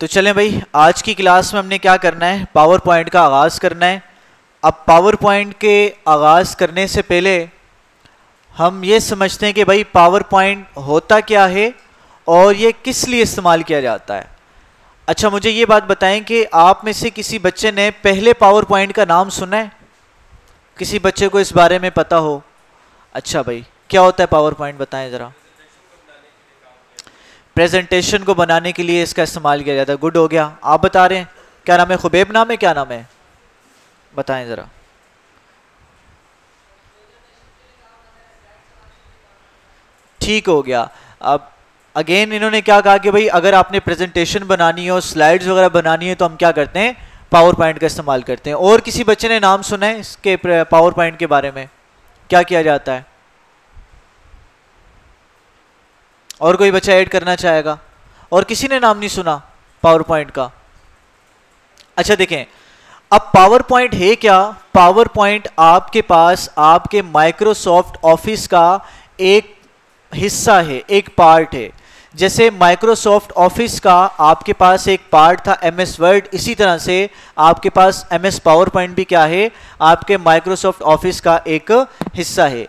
तो चलें भाई आज की क्लास में हमने क्या करना है पावर पॉइंट का आगाज़ करना है अब पावर पॉइंट के आगाज़ करने से पहले हम ये समझते हैं कि भाई पावर पॉइंट होता क्या है और ये किस लिए इस्तेमाल किया जाता है अच्छा मुझे ये बात बताएं कि आप में से किसी बच्चे ने पहले पावर पॉइंट का नाम सुना है किसी बच्चे को इस बारे में पता हो अच्छा भाई क्या होता है पावर पॉइंट बताएँ ज़रा प्रेजेंटेशन को बनाने के लिए इसका इस्तेमाल किया जाता है गुड हो गया आप बता रहे हैं क्या नाम है खुबेब नाम है क्या नाम है बताएं ज़रा ठीक हो गया अब अगेन इन्होंने क्या कहा कि भाई अगर आपने प्रेजेंटेशन बनानी हो स्लाइड्स वगैरह बनानी है तो हम क्या करते हैं पावर पॉइंट का इस्तेमाल करते हैं और किसी बच्चे ने नाम सुना है इसके पावर पॉइंट के बारे में क्या किया जाता है और कोई बच्चा ऐड करना चाहेगा और किसी ने नाम नहीं सुना पावर पॉइंट का अच्छा देखें अब पावर पॉइंट है क्या पावर पॉइंट आपके पास आपके माइक्रोसॉफ्ट ऑफिस का एक हिस्सा है एक पार्ट है जैसे माइक्रोसॉफ्ट ऑफिस का आपके पास एक पार्ट था एम एस वर्ड इसी तरह से आपके पास एम एस पावर पॉइंट भी क्या है आपके माइक्रोसॉफ्ट ऑफिस का एक हिस्सा है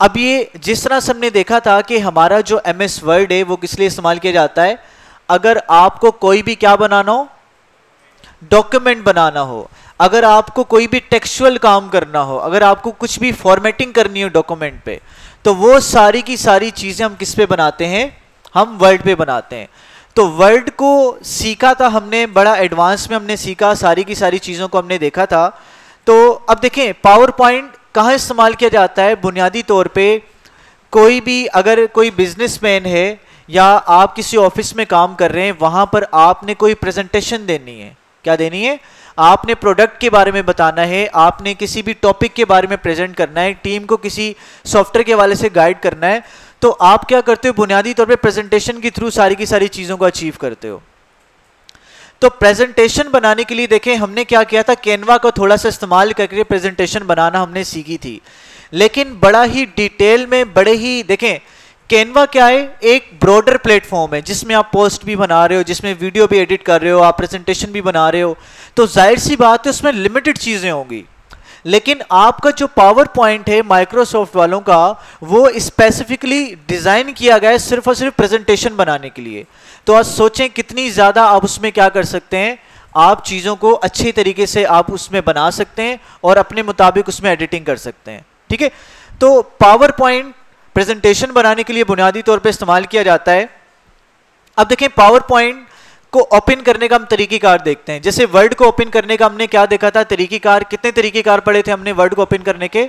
अब ये जिस तरह से हमने देखा था कि हमारा जो एम एस वर्ड है वो किस लिए इस्तेमाल किया जाता है अगर आपको कोई भी क्या बनाना हो डॉक्यूमेंट बनाना हो अगर आपको कोई भी टेक्सुअल काम करना हो अगर आपको कुछ भी फॉर्मेटिंग करनी हो डॉक्यूमेंट पे तो वो सारी की सारी चीज़ें हम किस पे बनाते हैं हम वर्ड पे बनाते हैं तो वर्ड को सीखा था हमने बड़ा एडवांस में हमने सीखा सारी की सारी चीज़ों को हमने देखा था तो अब देखें पावर पॉइंट कहाँ इस्तेमाल किया जाता है बुनियादी तौर पे कोई भी अगर कोई बिजनेसमैन है या आप किसी ऑफिस में काम कर रहे हैं वहाँ पर आपने कोई प्रेजेंटेशन देनी है क्या देनी है आपने प्रोडक्ट के बारे में बताना है आपने किसी भी टॉपिक के बारे में प्रेजेंट करना है टीम को किसी सॉफ्टवेयर के वाले से गाइड करना है तो आप क्या करते हो बुनियादी तौर पे प्रेजेंटेशन के थ्रू सारी की सारी चीज़ों को अचीव करते हो तो प्रेजेंटेशन बनाने के लिए देखें हमने क्या किया था कैनवा का थोड़ा सा इस्तेमाल करके प्रेजेंटेशन बनाना हमने सीखी थी लेकिन बड़ा ही डिटेल में बड़े ही देखें कैनवा क्या है एक ब्रॉडर प्लेटफॉर्म है जिसमें आप पोस्ट भी बना रहे हो जिसमें वीडियो भी एडिट कर रहे हो आप प्रेजेंटेशन भी बना रहे हो तो जाहिर सी बात है उसमें लिमिटेड चीज़ें होंगी लेकिन आपका जो पावर पॉइंट है माइक्रोसॉफ्ट वालों का वो स्पेसिफिकली डिज़ाइन किया गया है सिर्फ और सिर्फ प्रेजेंटेशन बनाने के लिए तो आज सोचें कितनी ज़्यादा आप उसमें क्या कर सकते हैं आप चीज़ों को अच्छी तरीके से आप उसमें बना सकते हैं और अपने मुताबिक उसमें एडिटिंग कर सकते हैं ठीक है तो पावर पॉइंट प्रेजेंटेशन बनाने के लिए बुनियादी तौर पर इस्तेमाल किया जाता है अब देखें पावर पॉइंट को ओपन करने का हम तरीक़ेकार देखते हैं जैसे वर्ड को ओपन करने का हमने क्या देखा था तरीक़ेकार कितने तरीक़ेकार पढ़े थे हमने वर्ड को ओपन करने के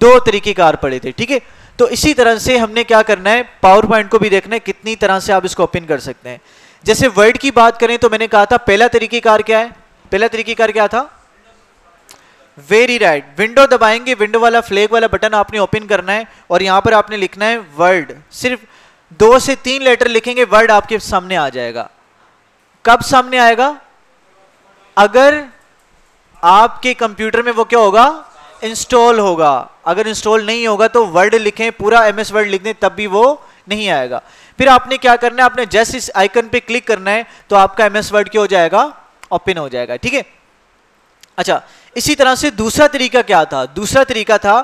दो तरीक़ेकार पढ़े थे ठीक है तो इसी तरह से हमने क्या करना है पावर पॉइंट को भी देखना है कितनी तरह से आप इसको ओपन कर सकते हैं जैसे वर्ड की बात करें तो मैंने कहा था पहला तरीकेकार क्या है पहला तरीकेकार क्या था वेरी राइट विंडो दबाएंगे विंडो वाला फ्लैग वाला बटन आपने ओपन करना है और यहां पर आपने लिखना है वर्ड सिर्फ दो से तीन लेटर लिखेंगे वर्ड आपके सामने आ जाएगा कब सामने आएगा अगर आपके कंप्यूटर में वो क्या होगा इंस्टॉल होगा अगर इंस्टॉल नहीं होगा तो वर्ड लिखें पूरा एम एस वर्ड लिख दें तब भी वो नहीं आएगा फिर आपने क्या करना है आपने जैस इस आइकन पे क्लिक करना है तो आपका एम एस वर्ड क्या हो जाएगा ओपन हो जाएगा ठीक है अच्छा इसी तरह से दूसरा तरीका क्या था दूसरा तरीका था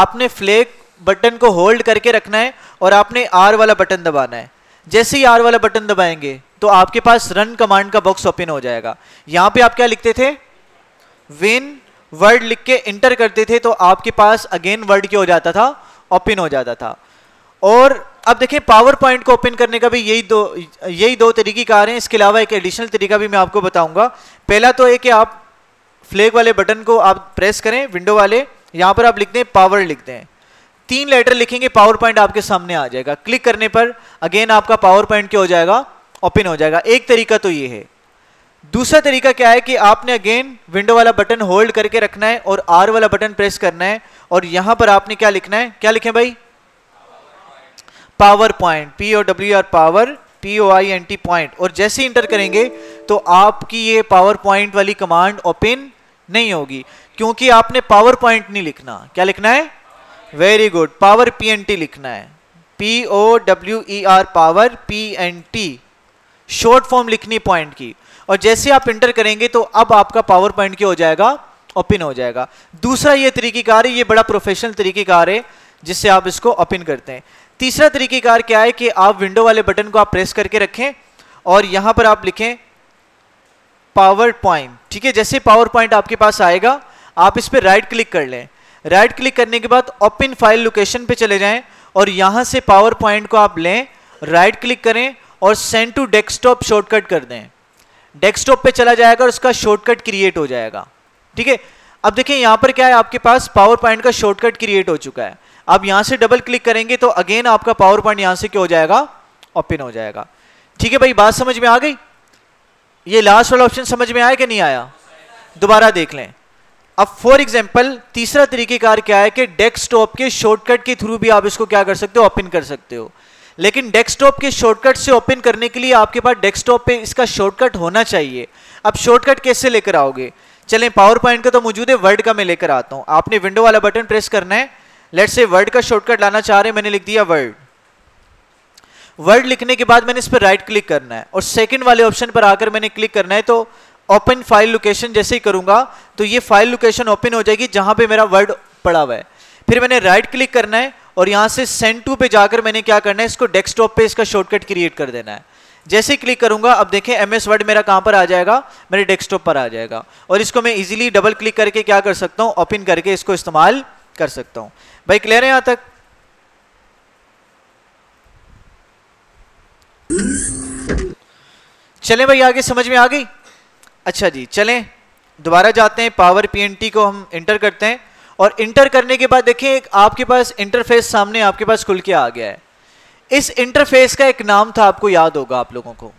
आपने फ्लैग बटन को होल्ड करके रखना है और आपने आर वाला बटन दबाना है जैसे ही आर वाला बटन दबाएंगे तो आपके पास रन कमांड का बॉक्स ओपन हो जाएगा यहां पे आप क्या लिखते थे विन वर्ड लिख के इंटर करते थे तो आपके पास अगेन वर्ड क्या हो जाता था ओपन हो जाता था और अब देखिए पावर पॉइंट को ओपन करने का भी यही दो यही दो तरीके कार हैं इसके अलावा एक एडिशनल तरीका भी मैं आपको बताऊंगा पहला तो है कि आप फ्लैग वाले बटन को आप प्रेस करें विंडो वाले यहाँ पर आप लिख दें पावर लिख दें तीन लेटर लिखेंगे पावर पॉइंट आपके सामने आ जाएगा क्लिक करने पर अगेन आपका पावर पॉइंट क्या हो जाएगा ओपन हो जाएगा एक तरीका तो ये है दूसरा तरीका क्या है कि आपने अगेन विंडो वाला बटन होल्ड करके रखना है और आर वाला बटन प्रेस करना है और यहां पर आपने क्या लिखना है क्या लिखे भाई PowerPoint P O W R power P O I N T point और जैसे ही इंटर करेंगे तो आपकी ये पावर पॉइंट वाली कमांड ओपन नहीं होगी क्योंकि आपने पावर पॉइंट नहीं लिखना क्या लिखना है very good power P N T लिखना है P O W R power P N T short form लिखनी पॉइंट की और जैसे आप इंटर करेंगे तो अब आपका पावर पॉइंट क्या हो जाएगा ओपन हो जाएगा दूसरा ये तरीक़ेकार है ये बड़ा प्रोफेशनल तरीक़ेकार है जिससे आप इसको ओपन करते हैं तीसरा तरीक़ेकार क्या है कि आप विंडो वाले बटन को आप प्रेस करके रखें और यहाँ पर आप लिखें पावर पॉइंट ठीक है जैसे पावर पॉइंट आपके पास आएगा आप इस पर राइट क्लिक कर लें राइट क्लिक करने के बाद ओपन फाइल लोकेशन पे चले जाएं और यहाँ से पावर पॉइंट को आप लें राइट क्लिक करें और सेंड टू डेस्कटॉप शॉर्टकट कर दें डेस्कटॉप पे चला जाएगा और उसका शॉर्टकट क्रिएट हो जाएगा ठीक है अब देखिए यहां पर क्या है आपके पास पावर पॉइंट का शॉर्टकट क्रिएट हो चुका है आप यहां से डबल क्लिक करेंगे तो अगेन आपका पावर पॉइंट यहां से क्या हो जाएगा ओपन हो जाएगा ठीक है भाई बात समझ में आ गई ये लास्ट वाला ऑप्शन समझ में आया कि नहीं आया दोबारा देख लें अब फॉर एग्जाम्पल तीसरा तरीकेकार क्या है कि डेस्कटॉप के शॉर्टकट के थ्रू भी आप इसको क्या कर सकते हो ओपन कर सकते हो लेकिन डेस्कटॉप के शॉर्टकट से ओपन करने के लिए आपके पास डेस्कटॉप पे इसका शॉर्टकट होना चाहिए अब शॉर्टकट कैसे लेकर आओगे चलें पावर पॉइंट का तो मौजूद है वर्ड का मैं लेकर आता हूँ आपने विंडो वाला बटन प्रेस करना है लेट से वर्ड का शॉर्टकट लाना चाह रहे हैं मैंने लिख दिया वर्ड वर्ड लिखने के बाद मैंने इस पर राइट क्लिक करना है और सेकंड वाले ऑप्शन पर आकर मैंने क्लिक करना है तो ओपन फाइल लोकेशन जैसे ही करूंगा तो ये फाइल लोकेशन ओपन हो जाएगी जहां पर मेरा वर्ड पड़ा हुआ है फिर मैंने राइट क्लिक करना है और यहां से सेंड टू पे जाकर मैंने क्या करना है इसको डेस्कटॉप पे इसका शॉर्टकट क्रिएट कर देना है जैसे क्लिक करूंगा अब देखें एम एस वर्ड मेरा कहां पर आ जाएगा मेरे डेस्कटॉप पर आ जाएगा और इसको मैं इजीली डबल क्लिक करके क्या कर सकता हूं ओपन करके इसको इस्तेमाल कर सकता हूं भाई क्लियर है यहां तक चलें भाई आगे समझ में आ गई अच्छा जी चलें दोबारा जाते हैं पावर पीएनटी को हम इंटर करते हैं और इंटर करने के बाद देखिए आपके पास इंटरफेस सामने आपके पास खुल के आ गया है इस इंटरफेस का एक नाम था आपको याद होगा आप लोगों को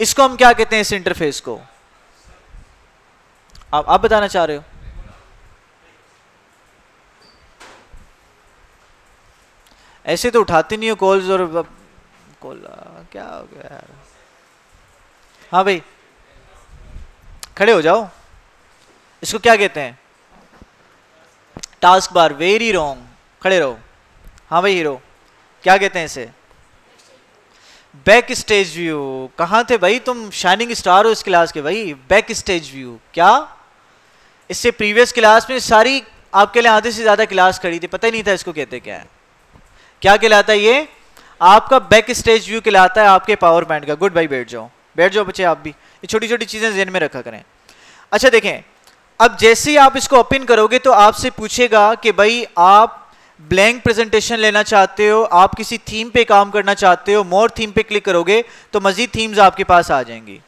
इसको हम क्या कहते हैं इस इंटरफेस को आप आप बताना चाह रहे हो ऐसे तो उठाते नहीं हो कॉल्स और कॉल क्या हो गया यार हाँ भाई खड़े हो जाओ इसको क्या कहते हैं टास्क बार वेरी रॉन्ग खड़े रहो हाँ भाई हीरो क्या कहते हैं इसे बैक स्टेज व्यू कहाँ थे भाई तुम शाइनिंग स्टार हो इस क्लास के भाई बैक स्टेज व्यू क्या इससे प्रीवियस क्लास में सारी आपके लिए आधे से ज़्यादा क्लास खड़ी थी पता ही नहीं था इसको कहते क्या है क्या कहलाता है ये आपका बैक स्टेज व्यू कहलाता है आपके पावर पॉइंट का गुड भाई बैठ जाओ बैठ जाओ बच्चे आप भी ये छोटी छोटी चीज़ें जेन में रखा करें अच्छा देखें अब जैसे ही आप इसको ओपन करोगे तो आपसे पूछेगा कि भाई आप ब्लैंक प्रेजेंटेशन लेना चाहते हो आप किसी थीम पे काम करना चाहते हो मोर थीम पे क्लिक करोगे तो मज़ीद थीम्स आपके पास आ जाएंगी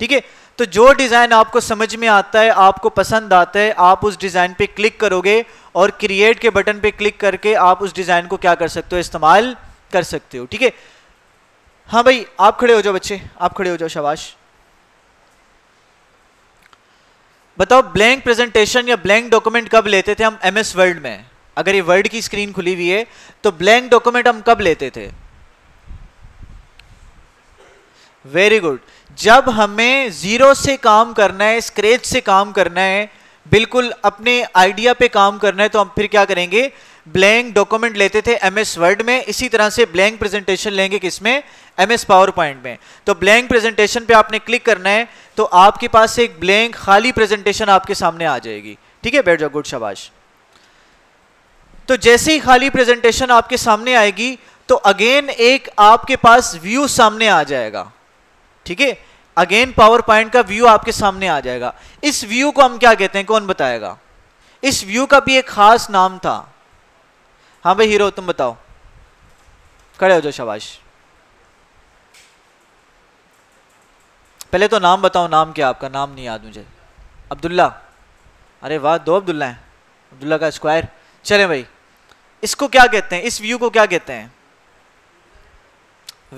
ठीक है तो जो डिज़ाइन आपको समझ में आता है आपको पसंद आता है आप उस डिज़ाइन पे क्लिक करोगे और क्रिएट के बटन पे क्लिक करके आप उस डिज़ाइन को क्या कर सकते हो इस्तेमाल कर सकते हो ठीक है हाँ भाई आप खड़े हो जाओ बच्चे आप खड़े हो जाओ शबाश बताओ ब्लैंक प्रेजेंटेशन या ब्लैंक डॉक्यूमेंट कब लेते थे हम एम एस वर्ल्ड में अगर ये वर्ल्ड की स्क्रीन खुली हुई है तो ब्लैंक डॉक्यूमेंट हम कब लेते थे वेरी गुड जब हमें जीरो से काम करना है स्क्रेच से काम करना है बिल्कुल अपने आइडिया पे काम करना है तो हम फिर क्या करेंगे ब्लैंक डॉक्यूमेंट लेते थे एमएस वर्ड में इसी तरह से ब्लैंक प्रेजेंटेशन लेंगे किसमें एमएस पावर पॉइंट में तो ब्लैंक प्रेजेंटेशन पे आपने क्लिक करना है तो आपके पास एक ब्लैंक खाली प्रेजेंटेशन आपके सामने आ जाएगी ठीक है बैठ जाओ गुड शबाश तो जैसे ही खाली प्रेजेंटेशन आपके सामने आएगी तो अगेन एक आपके पास व्यू सामने आ जाएगा ठीक है अगेन पावर पॉइंट का व्यू आपके सामने आ जाएगा इस व्यू को हम क्या कहते हैं कौन बताएगा इस व्यू का भी एक खास नाम था हाँ भाई हीरो तुम बताओ खड़े हो जाओ शाबाश पहले तो नाम बताओ नाम क्या आपका नाम नहीं याद मुझे अब्दुल्ला अरे वाह दो अब्दुल्ला हैं अब्दुल्ला का स्क्वायर चले भाई इसको क्या कहते हैं इस व्यू को क्या कहते हैं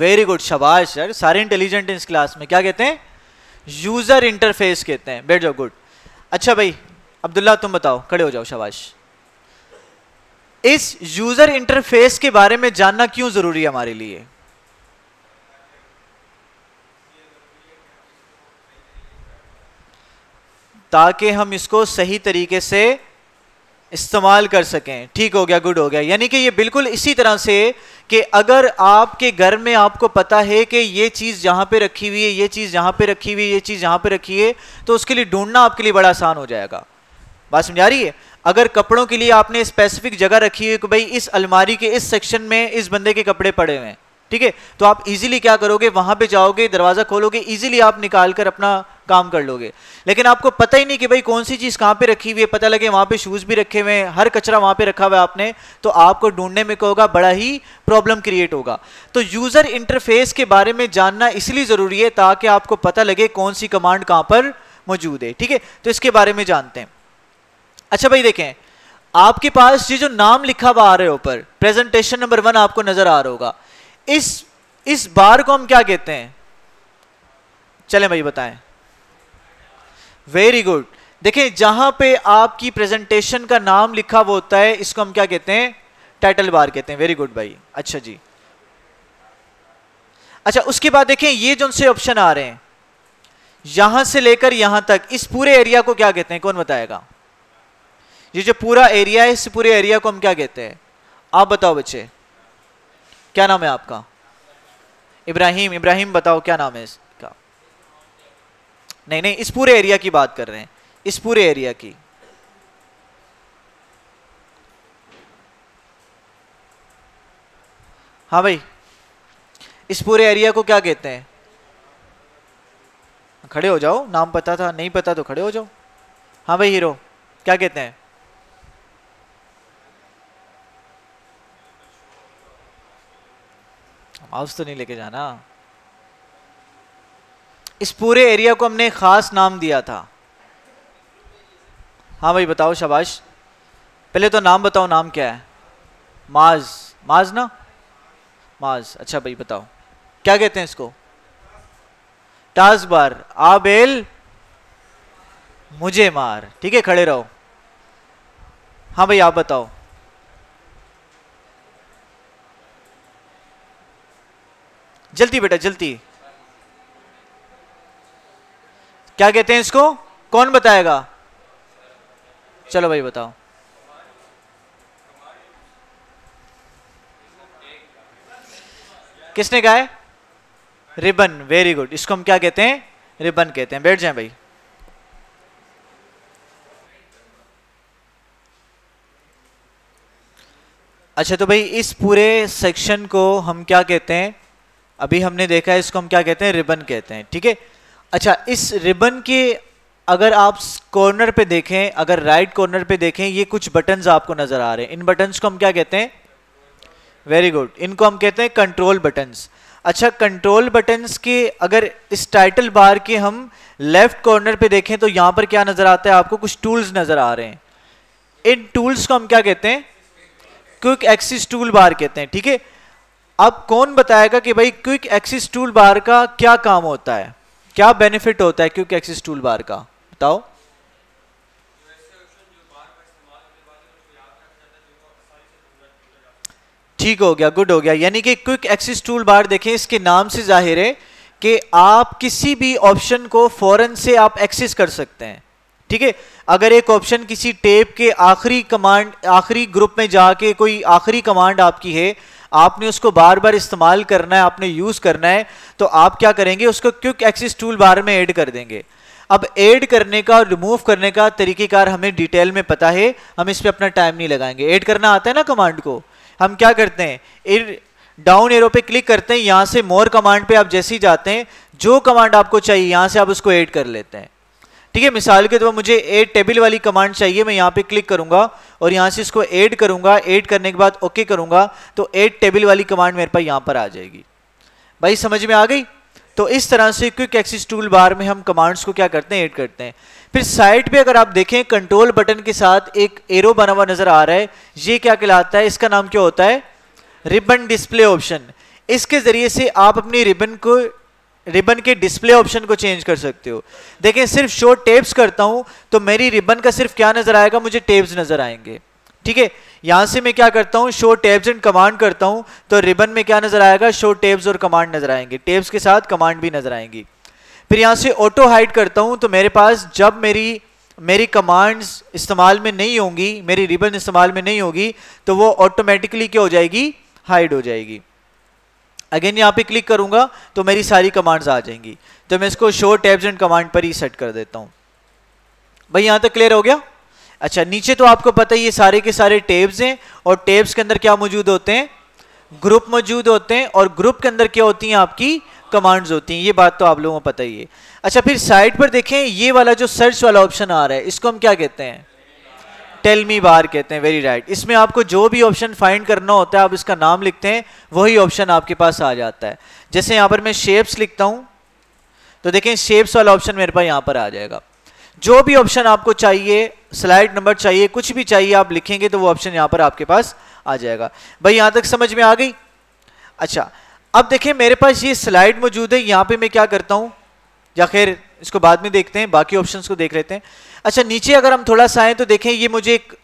वेरी गुड शाबाश सर सारे इंटेलिजेंट इस क्लास में क्या कहते हैं यूज़र इंटरफेस कहते हैं बैठ जाओ गुड अच्छा भाई अब्दुल्ला तुम बताओ खड़े हो जाओ शाबाश इस यूजर इंटरफेस के बारे में जानना क्यों जरूरी है हमारे लिए ताकि हम इसको सही तरीके से इस्तेमाल कर सकें ठीक हो गया गुड हो गया यानी कि ये बिल्कुल इसी तरह से कि अगर आपके घर में आपको पता है कि ये चीज़ यहाँ पे रखी हुई है ये चीज़ यहाँ पे रखी हुई है ये चीज़ यहाँ पे रखी है तो उसके लिए ढूंढना आपके लिए बड़ा आसान हो जाएगा बात समझा रही है अगर कपड़ों के लिए आपने स्पेसिफिक जगह रखी है कि भाई इस अलमारी के इस सेक्शन में इस बंदे के कपड़े पड़े हुए हैं ठीक है तो आप इजीली क्या करोगे वहां पे जाओगे दरवाजा खोलोगे इजीली आप निकाल कर अपना काम कर लोगे लेकिन आपको पता ही नहीं कि भाई कौन सी चीज कहां पे रखी हुई है पता लगे वहां पे शूज भी रखे हुए हैं हर कचरा वहां पे रखा हुआ है आपने तो आपको ढूंढने में होगा बड़ा ही प्रॉब्लम क्रिएट होगा तो यूजर इंटरफेस के बारे में जानना इसलिए जरूरी है ताकि आपको पता लगे कौन सी कमांड कहां पर मौजूद है ठीक है तो इसके बारे में जानते हैं अच्छा भाई देखें आपके पास ये जो नाम लिखा हुआ आ रहे ऊपर प्रेजेंटेशन नंबर वन आपको नजर आ रहा होगा इस इस बार को हम क्या कहते हैं चले भाई बताएं वेरी गुड देखें जहां पे आपकी प्रेजेंटेशन का नाम लिखा हुआ होता है इसको हम क्या कहते हैं टाइटल बार कहते हैं वेरी गुड भाई अच्छा जी अच्छा उसके बाद देखें ये जो उनसे ऑप्शन आ रहे हैं यहां से लेकर यहां तक इस पूरे एरिया को क्या कहते हैं कौन बताएगा ये जो पूरा एरिया है इस पूरे एरिया को हम क्या कहते हैं आप बताओ बच्चे क्या नाम है आपका इब्राहिम इब्राहिम बताओ क्या नाम है इसका नहीं नहीं इस पूरे एरिया की बात कर रहे हैं इस पूरे एरिया की हाँ भाई इस पूरे एरिया को क्या कहते हैं खड़े हो जाओ नाम पता था नहीं पता तो खड़े हो जाओ हाँ भाई हीरो क्या कहते हैं माउस तो नहीं लेके जाना इस पूरे एरिया को हमने खास नाम दिया था हाँ भाई बताओ शाबाश पहले तो नाम बताओ नाम क्या है माज माज ना माज अच्छा भाई बताओ क्या कहते हैं इसको टास बार आबेल मुझे मार ठीक है खड़े रहो हाँ भाई आप बताओ जल्दी बेटा जल्दी क्या कहते हैं इसको कौन बताएगा चलो भाई बताओ किसने कहा है रिबन वेरी गुड इसको हम क्या कहते हैं रिबन कहते हैं बैठ जाए भाई अच्छा तो भाई इस पूरे सेक्शन को हम क्या कहते हैं अभी हमने देखा है इसको हम क्या कहते हैं रिबन कहते हैं ठीक है अच्छा इस रिबन के अगर आप कॉर्नर पे देखें अगर राइट कॉर्नर पे देखें ये कुछ बटन्स आपको नजर आ रहे हैं इन बटन्स को हम क्या कहते हैं वेरी गुड इनको हम कहते हैं कंट्रोल बटन्स अच्छा कंट्रोल बटन्स के अगर इस टाइटल बार के हम लेफ्ट कॉर्नर पे देखें तो यहां पर क्या नज़र आता है आपको कुछ टूल्स नज़र आ रहे हैं इन टूल्स को हम क्या कहते हैं क्विक एक्सिस टूल बार कहते हैं ठीक है अब कौन बताएगा कि भाई क्विक एक्सिस टूल बार का क्या काम होता है क्या बेनिफिट होता है क्विक एक्सिस टूल बार का बताओ ठीक हो गया गुड हो गया यानी कि क्विक एक्सिस टूल बार देखें इसके नाम से जाहिर है कि आप किसी भी ऑप्शन को फौरन से आप एक्सेस कर सकते हैं ठीक है अगर एक ऑप्शन किसी टेप के आखिरी कमांड आखिरी ग्रुप में जाके कोई आखिरी कमांड आपकी है आपने उसको बार बार इस्तेमाल करना है आपने यूज़ करना है तो आप क्या करेंगे उसको क्विक एक्सिस टूल बार में ऐड कर देंगे अब ऐड करने का और रिमूव करने का तरीकेकार हमें डिटेल में पता है हम इस पर अपना टाइम नहीं लगाएंगे ऐड करना आता है ना कमांड को हम क्या करते हैं डाउन एरो पे क्लिक करते हैं यहां से मोर कमांड पे आप जैसे ही जाते हैं जो कमांड आपको चाहिए यहां से आप उसको ऐड कर लेते हैं ठीक है मिसाल के तौर तो पर मुझे एड टेबल वाली कमांड चाहिए मैं यहाँ पे क्लिक करूंगा और यहाँ से इसको ऐड करूंगा ऐड करने के बाद ओके करूंगा तो एड टेबल वाली कमांड मेरे पास यहाँ पर आ जाएगी भाई समझ में आ गई तो इस तरह से क्विक एक्सिस टूल बार में हम कमांड्स को क्या करते हैं ऐड करते हैं फिर साइट पे अगर आप देखें कंट्रोल बटन के साथ एक एरो बना हुआ नजर आ रहा है ये क्या कहलाता है इसका नाम क्या होता है रिबन डिस्प्ले ऑप्शन इसके ज़रिए से आप अपनी रिबन को रिबन के डिस्प्ले ऑप्शन को चेंज कर सकते हो देखें सिर्फ शो टेप्स करता हूं तो मेरी रिबन का सिर्फ क्या नजर आएगा मुझे टेप्स नजर आएंगे ठीक है यहां से मैं क्या करता हूं शो टेब्स एंड कमांड करता हूं तो रिबन में क्या नजर आएगा शो टेब्स और कमांड नजर आएंगे टेब्स के साथ कमांड भी नजर आएंगी फिर यहां से ऑटो हाइड करता हूं तो मेरे पास जब मेरी मेरी कमांड्स इस्तेमाल में नहीं होंगी मेरी रिबन इस्तेमाल में नहीं होगी तो वो ऑटोमेटिकली क्या हो जाएगी हाइड हो जाएगी अगेन यहाँ पे क्लिक करूँगा तो मेरी सारी कमांड्स आ जाएंगी तो मैं इसको शो टैब्स एंड कमांड पर ही सेट कर देता हूँ भाई यहाँ तक क्लियर हो गया अच्छा नीचे तो आपको पता ही ये सारे के सारे टेब्स हैं और टेब्स के अंदर क्या मौजूद होते हैं ग्रुप मौजूद होते हैं और ग्रुप के अंदर क्या होती हैं आपकी कमांड्स होती हैं ये बात तो आप लोगों को पता ही है अच्छा फिर साइड पर देखें ये वाला जो सर्च वाला ऑप्शन आ रहा है इसको हम क्या कहते हैं टेल मी बार कहते हैं वेरी राइट right. इसमें आपको जो भी ऑप्शन फाइंड करना होता है आप इसका नाम लिखते हैं वही ऑप्शन आपके पास आ जाता है जैसे यहां पर मैं शेप्स लिखता हूं तो देखें शेप्स वाला ऑप्शन मेरे पास यहां पर आ जाएगा जो भी ऑप्शन आपको चाहिए स्लाइड नंबर चाहिए कुछ भी चाहिए आप लिखेंगे तो वो ऑप्शन यहां पर आपके पास आ जाएगा भाई यहां तक समझ में आ गई अच्छा अब देखें मेरे पास ये स्लाइड मौजूद है यहां पे मैं क्या करता हूं या खैर इसको बाद में देखते हैं बाकी ऑप्शंस को देख लेते हैं अच्छा नीचे अगर हम थोड़ा सा आए तो देखें ये मुझे एक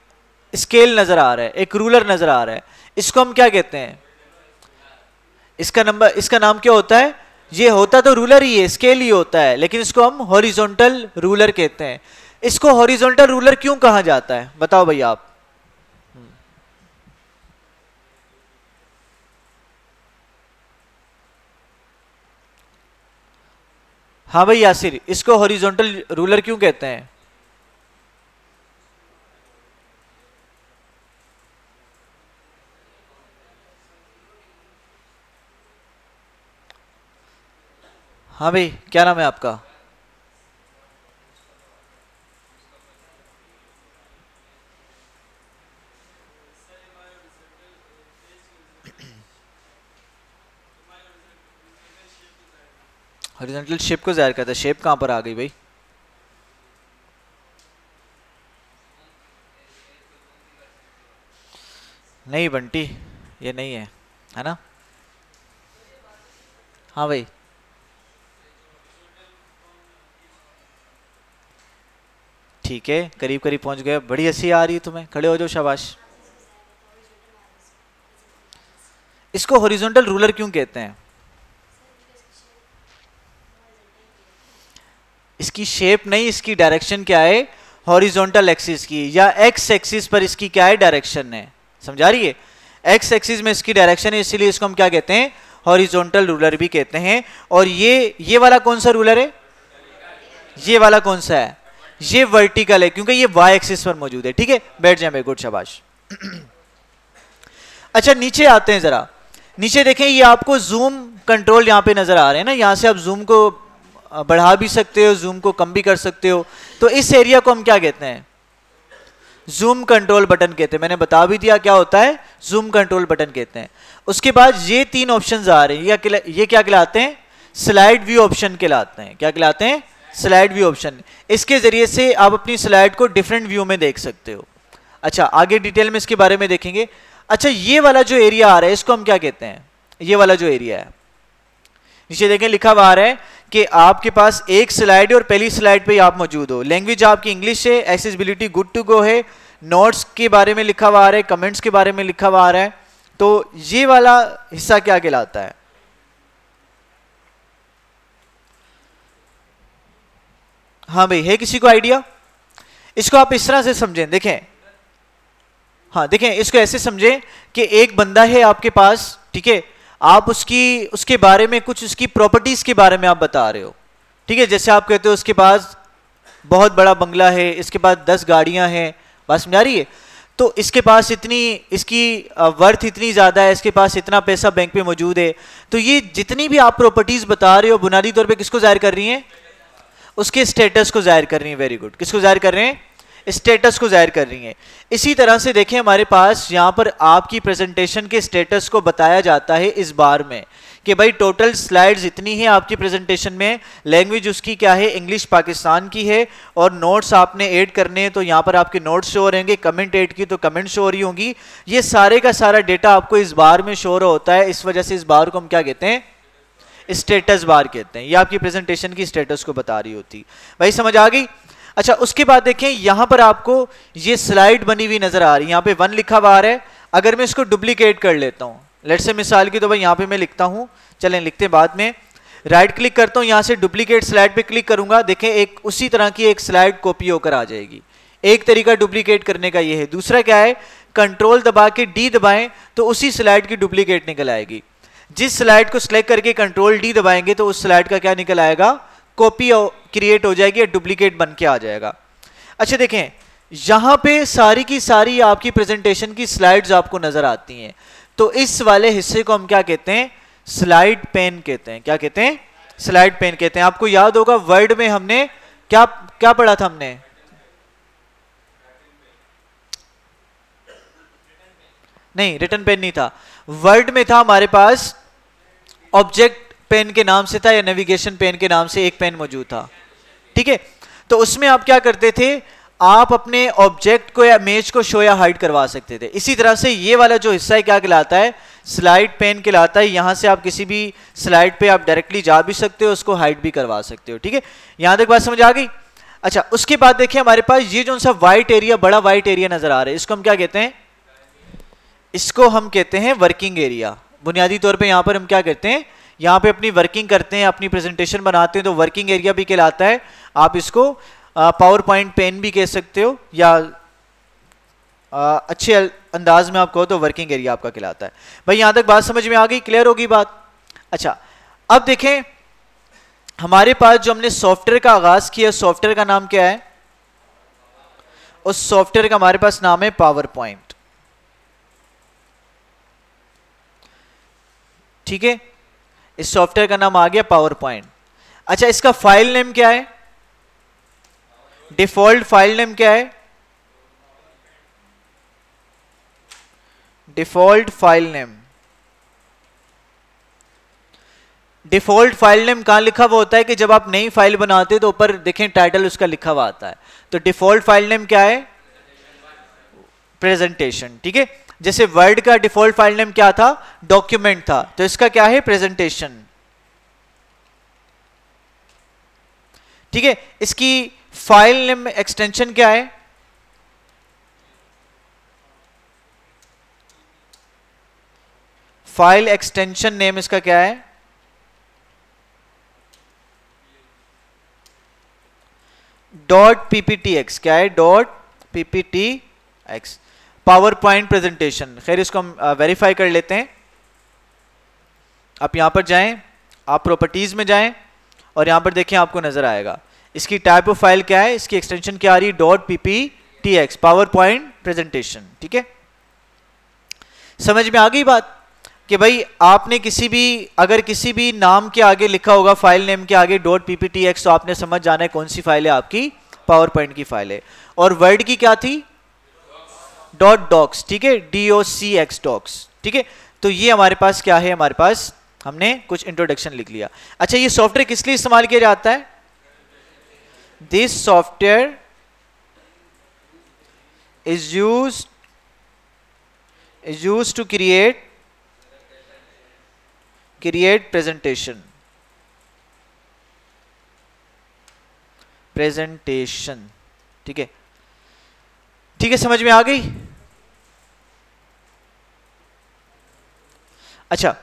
स्केल नज़र आ रहा है एक रूलर नज़र आ रहा है इसको हम क्या कहते हैं इसका नंबर इसका नाम क्या होता है ये होता तो रूलर ही है स्केल ही होता है लेकिन इसको हम हॉरिजोंटल रूलर कहते हैं इसको हॉरिजोंटल रूलर क्यों कहा जाता है बताओ भैया आप हाँ भाई यासिर इसको हॉरिजोंटल रूलर क्यों कहते हैं हाँ भाई क्या नाम है आपका हॉरिजॉन्टल शेप को जाहिर करता है शेप कहाँ पर आ गई भाई नहीं बंटी ये नहीं है है ना हाँ भाई ठीक है करीब करीब पहुंच गए बड़ी हंसी आ रही है तुम्हें खड़े हो जाओ शाबाश इसको हॉरिजॉन्टल रूलर क्यों कहते हैं इसकी शेप नहीं इसकी डायरेक्शन क्या है हॉरिजॉन्टल एक्सिस की या एक्स एक्सिस पर इसकी क्या है डायरेक्शन है समझा रही है एक्स एक्सिस में इसकी डायरेक्शन है इसीलिए इसको हम क्या कहते हैं हॉरिजॉन्टल रूलर भी कहते हैं और ये ये वाला कौन सा रूलर है ये वाला कौन सा है ये वर्टिकल है क्योंकि ये y एक्सिस पर मौजूद है ठीक है बैठ जाए गुड शबाश अच्छा नीचे आते हैं जरा नीचे देखें ये आपको जूम कंट्रोल यहां पे नजर आ रहे हैं ना यहां से आप जूम को बढ़ा भी सकते हो जूम को कम भी कर सकते हो तो इस एरिया को हम क्या कहते हैं जूम कंट्रोल बटन कहते हैं मैंने बता भी दिया क्या होता है जूम कंट्रोल बटन कहते हैं उसके बाद ये तीन ऑप्शन आ रहे हैं ये क्या कहलाते हैं स्लाइड व्यू ऑप्शन कहलाते हैं क्या कहलाते हैं स्लाइड व्यू ऑप्शन इसके ज़रिए से आप अपनी स्लाइड को डिफरेंट व्यू में देख सकते हो अच्छा आगे डिटेल में इसके बारे में देखेंगे अच्छा ये वाला जो एरिया आ रहा है इसको हम क्या कहते हैं ये वाला जो एरिया है नीचे देखें लिखा हुआ आ रहा है कि आपके पास एक स्लाइड और पहली स्लाइड पे आप मौजूद हो लैंग्वेज आपकी इंग्लिश है एक्सेसिबिलिटी गुड टू गो है नोट्स के बारे में लिखा हुआ आ रहा है कमेंट्स के बारे में लिखा हुआ आ रहा है तो ये वाला हिस्सा क्या कहलाता है हाँ भाई है किसी को आइडिया इसको आप इस तरह से समझें देखें हाँ देखें इसको ऐसे समझें कि एक बंदा है आपके पास ठीक है आप उसकी उसके बारे में कुछ उसकी प्रॉपर्टीज़ के बारे में आप बता रहे हो ठीक है जैसे आप कहते हो उसके पास बहुत बड़ा बंगला है इसके पास दस गाड़ियां हैं बात समझा रही है तो इसके पास इतनी इसकी वर्थ इतनी ज़्यादा है इसके पास इतना पैसा बैंक में मौजूद है तो ये जितनी भी आप प्रॉपर्टीज़ बता रहे हो बुनियादी तौर पर किसको जाहिर कर रही हैं उसके स्टेटस को जाहिर कर रही है वेरी गुड किसको जाहिर कर रहे हैं स्टेटस को जाहिर कर रही है इसी तरह से देखें हमारे पास यहाँ पर आपकी प्रेजेंटेशन के स्टेटस को बताया जाता है इस बार में कि भाई टोटल स्लाइड्स इतनी है आपकी प्रेजेंटेशन में लैंग्वेज उसकी क्या है इंग्लिश पाकिस्तान की है और नोट्स आपने ऐड करने हैं तो यहाँ पर आपके नोट्स शो रहेंगे कमेंट ऐड की तो कमेंट शो रही होंगी ये सारे का सारा डेटा आपको इस बार में शो होता है इस वजह से इस बार को हम क्या कहते हैं स्टेटस बार कहते हैं ये आपकी प्रेजेंटेशन की स्टेटस को बता रही होती भाई समझ आ गई अच्छा उसके बाद देखें यहां पर आपको ये स्लाइड बनी हुई नजर आ रही है यहां पे वन लिखा बार है अगर मैं इसको डुप्लीकेट कर लेता हूं लेट से मिसाल की तो भाई यहां पे मैं लिखता हूं चलें लिखते बाद में राइट क्लिक करता हूं यहां से डुप्लीकेट स्लाइड पे क्लिक करूंगा देखें एक उसी तरह की एक स्लाइड कॉपी होकर आ जाएगी एक तरीका डुप्लीकेट करने का यह है दूसरा क्या है कंट्रोल दबा के डी दबाएं तो उसी स्लाइड की डुप्लीकेट निकल आएगी जिस स्लाइड को सिलेक्ट करके कंट्रोल डी दबाएंगे तो उस स्लाइड का क्या निकल आएगा कॉपी क्रिएट हो जाएगी या डुप्लीकेट बन के आ जाएगा अच्छा देखें यहां पे सारी की सारी आपकी प्रेजेंटेशन की स्लाइड्स आपको नजर आती हैं तो इस वाले हिस्से को हम क्या कहते हैं स्लाइड पेन कहते हैं क्या कहते हैं स्लाइड पेन कहते हैं आपको याद होगा वर्ड में हमने क्या क्या पढ़ा था हमने नहीं रिटर्न पेन नहीं था वर्ड में था हमारे पास ऑब्जेक्ट पेन के नाम से था या नेविगेशन पेन के नाम से एक पेन मौजूद था ठीक है तो उसमें आप क्या करते थे आप अपने ऑब्जेक्ट को या इमेज को शो या हाइड करवा सकते थे इसी तरह से ये वाला जो हिस्सा है क्या कहलाता है स्लाइड पेन कहलाता है यहां से आप किसी भी स्लाइड पे आप डायरेक्टली जा भी सकते हो उसको हाइड भी करवा सकते हो ठीक है यहां तक बात समझ आ गई अच्छा उसके बाद देखिए हमारे पास ये जो सा वाइट एरिया बड़ा वाइट एरिया नजर आ रहा है इसको हम क्या कहते हैं इसको हम कहते हैं वर्किंग एरिया बुनियादी तौर पे यहाँ पर हम क्या करते हैं यहाँ पे अपनी वर्किंग करते हैं अपनी प्रेजेंटेशन बनाते हैं तो वर्किंग एरिया भी कहलाता है आप इसको पावर पॉइंट पेन भी कह सकते हो या आ, अच्छे अंदाज में आप कहो तो वर्किंग एरिया आपका कहलाता है भाई यहाँ तक बात समझ में आ गई क्लियर होगी बात अच्छा अब देखें हमारे पास जो हमने सॉफ्टवेयर का आगाज़ किया सॉफ्टवेयर का नाम क्या है उस सॉफ्टवेयर का हमारे पास नाम है पावर पॉइंट ठीक है इस सॉफ्टवेयर का नाम आ गया पावर पॉइंट अच्छा इसका फाइल नेम क्या है डिफॉल्ट फाइल नेम क्या है default file name default file name कहां लिखा हुआ होता है कि जब आप नई फाइल बनाते तो ऊपर देखें टाइटल उसका लिखा हुआ आता है तो डिफॉल्ट फाइल नेम क्या है प्रेजेंटेशन ठीक है जैसे वर्ड का डिफॉल्ट फाइल नेम क्या था डॉक्यूमेंट था तो इसका क्या है प्रेजेंटेशन ठीक है इसकी फाइल नेम एक्सटेंशन क्या है फाइल एक्सटेंशन नेम इसका क्या है डॉट पीपीटी एक्स क्या है dot PPT X PowerPoint presentation खैर इसको हम वेरीफाई कर लेते हैं आप यहां पर जाएं आप प्रॉपर्टीज़ में जाएं और यहां पर देखें आपको नज़र आएगा इसकी टाइप ऑफ फाइल क्या है इसकी एक्सटेंशन क्या आ रही है dot P P T X PowerPoint presentation ठीक है समझ में आ गई बात कि भाई आपने किसी भी अगर किसी भी नाम के आगे लिखा होगा फाइल नेम के आगे dot P P T X तो आपने समझ जाना है कौन सी फाइल है आपकी पावर पॉइंट की फाइल है और वर्ड की क्या थी डॉट डॉक्स ठीक है D O C X docx ठीक है तो ये हमारे पास क्या है हमारे पास हमने कुछ इंट्रोडक्शन लिख लिया अच्छा ये सॉफ्टवेयर किस लिए इस्तेमाल किया जाता है this software is use is use to create create presentation presentation ठीक है ठीक है समझ में आ गई अच्छा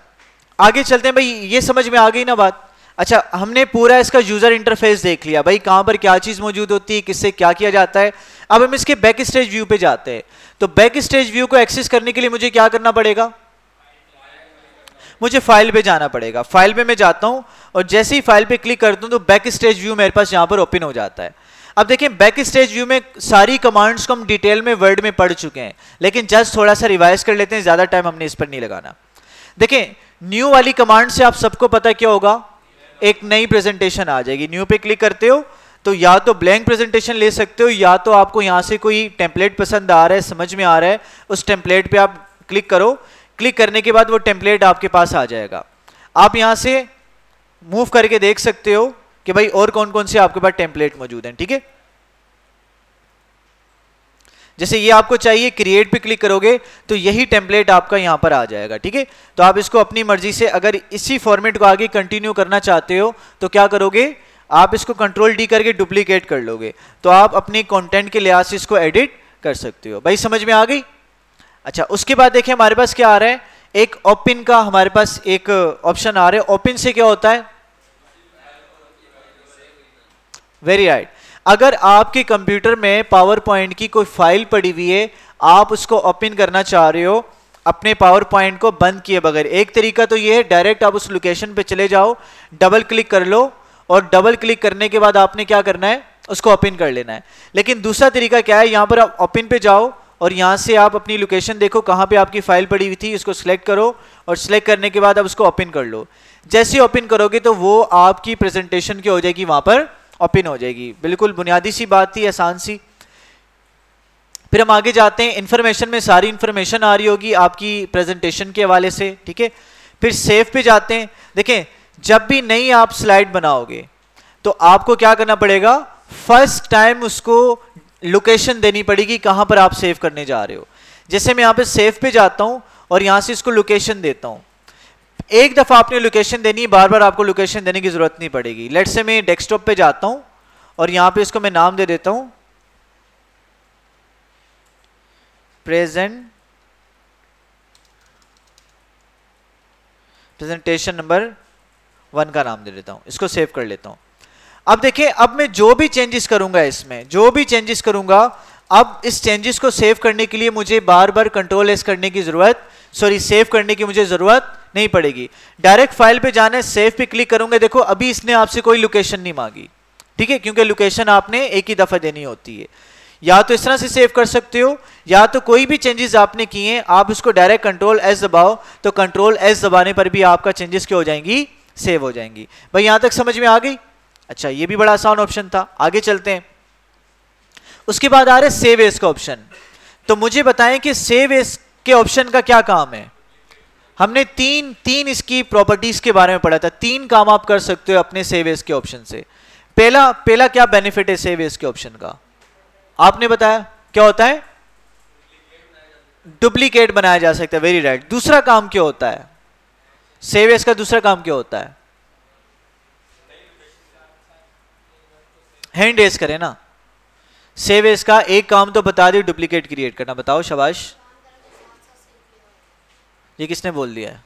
आगे चलते हैं भाई ये समझ में आ गई ना बात अच्छा हमने पूरा इसका यूजर इंटरफेस देख लिया भाई कहां पर क्या चीज मौजूद होती है किससे क्या किया जाता है अब हम इसके बैक स्टेज व्यू पे जाते हैं तो बैक स्टेज व्यू को एक्सेस करने के लिए मुझे क्या करना पड़ेगा मुझे फाइल पे जाना पड़ेगा फाइल पे मैं जाता हूं और जैसे ही फाइल पे क्लिक करता हूं तो बैक स्टेज व्यू मेरे पास यहां पर ओपन हो जाता है अब देखिए बैक स्टेज व्यू में सारी कमांड्स को हम डिटेल में वर्ड में पढ़ चुके हैं लेकिन जस्ट थोड़ा सा रिवाइज कर लेते हैं ज़्यादा टाइम हमने इस पर नहीं लगाना देखिए न्यू वाली कमांड से आप सबको पता क्या होगा एक नई प्रेजेंटेशन आ जाएगी न्यू पे क्लिक करते हो तो या तो ब्लैंक प्रेजेंटेशन ले सकते हो या तो आपको यहां से कोई टेम्पलेट पसंद आ रहा है समझ में आ रहा है उस टेम्पलेट पे आप क्लिक करो क्लिक करने के बाद वो टेम्पलेट आपके पास आ जाएगा आप यहां से मूव करके देख सकते हो कि भाई और कौन कौन से आपके पास टेम्पलेट मौजूद हैं ठीक है जैसे ये आपको चाहिए क्रिएट पे क्लिक करोगे तो यही टेम्पलेट आपका यहां पर आ जाएगा ठीक है तो आप इसको अपनी मर्जी से अगर इसी फॉर्मेट को आगे कंटिन्यू करना चाहते हो तो क्या करोगे आप इसको कंट्रोल डी करके डुप्लीकेट कर लोगे तो आप अपने कंटेंट के लिहाज से इसको एडिट कर सकते हो भाई समझ में आ गई अच्छा उसके बाद देखिए हमारे पास क्या आ रहा है एक ओपिन का हमारे पास एक ऑप्शन आ रहा है ओपिन से क्या होता है वेरी राइट अगर आपके कंप्यूटर में पावर पॉइंट की कोई फाइल पड़ी हुई है आप उसको ओपन करना चाह रहे हो अपने पावर पॉइंट को बंद किए बगैर एक तरीका तो ये है डायरेक्ट आप उस लोकेशन पे चले जाओ डबल क्लिक कर लो और डबल क्लिक करने के बाद आपने क्या करना है उसको ओपन कर लेना है लेकिन दूसरा तरीका क्या है यहाँ पर आप ओपन पे जाओ और यहाँ से आप अपनी लोकेशन देखो कहाँ पे आपकी फाइल पड़ी हुई थी उसको सिलेक्ट करो और सिलेक्ट करने के बाद आप उसको ओपन कर लो जैसे ओपन करोगे तो वो आपकी प्रेजेंटेशन की हो जाएगी वहाँ पर ओपिन हो जाएगी बिल्कुल बुनियादी सी बात थी आसान सी फिर हम आगे जाते हैं इन्फॉर्मेशन में सारी इन्फॉर्मेशन आ रही होगी आपकी प्रेजेंटेशन के हवाले से ठीक है फिर सेफ पे जाते हैं देखें जब भी नई आप स्लाइड बनाओगे तो आपको क्या करना पड़ेगा फर्स्ट टाइम उसको लोकेशन देनी पड़ेगी कहां पर आप सेव करने जा रहे हो जैसे मैं यहां पे सेव पे जाता हूं और यहां से इसको लोकेशन देता हूं एक दफ़ा आपने लोकेशन देनी बार बार आपको लोकेशन देने की ज़रूरत नहीं पड़ेगी लेट से मैं डेस्कटॉप पे जाता हूं और यहां पे इसको मैं नाम दे देता हूं प्रेजेंट प्रेजेंटेशन नंबर वन का नाम दे देता हूं इसको सेव कर लेता हूं अब देखिए अब मैं जो भी चेंजेस करूंगा इसमें जो भी चेंजेस करूंगा अब इस चेंजेस को सेव करने के लिए मुझे बार बार कंट्रोल एस करने की ज़रूरत सॉरी सेव करने की मुझे ज़रूरत नहीं पड़ेगी डायरेक्ट फाइल पे जाने सेव पे क्लिक करूंगा देखो अभी इसने आपसे कोई लोकेशन नहीं मांगी ठीक है क्योंकि लोकेशन आपने एक ही दफ़ा देनी होती है या तो इस तरह से सेव कर सकते हो या तो कोई भी चेंजेस आपने किए हैं आप उसको डायरेक्ट कंट्रोल एस दबाओ तो कंट्रोल एस दबाने पर भी आपका चेंजेस क्या हो जाएंगी सेव हो जाएंगी भाई यहां तक समझ में आ गई अच्छा ये भी बड़ा आसान ऑप्शन था आगे चलते हैं उसके बाद आ रहे सेव एस का ऑप्शन तो मुझे बताएं कि सेव एस के ऑप्शन का क्या काम है हमने तीन तीन इसकी प्रॉपर्टीज के बारे में पढ़ा था तीन काम आप कर सकते हो अपने सेव एस के ऑप्शन से पहला पहला क्या बेनिफिट है सेव एस के ऑप्शन का आपने बताया क्या होता है डुप्लीकेट बनाया जा सकता है वेरी राइट दूसरा काम क्या होता है सेव एस का दूसरा काम क्या होता है हैंड रेस करें ना सेव इसका एक काम तो बता दी डुप्लीकेट क्रिएट करना बताओ शबाश ये किसने बोल दिया है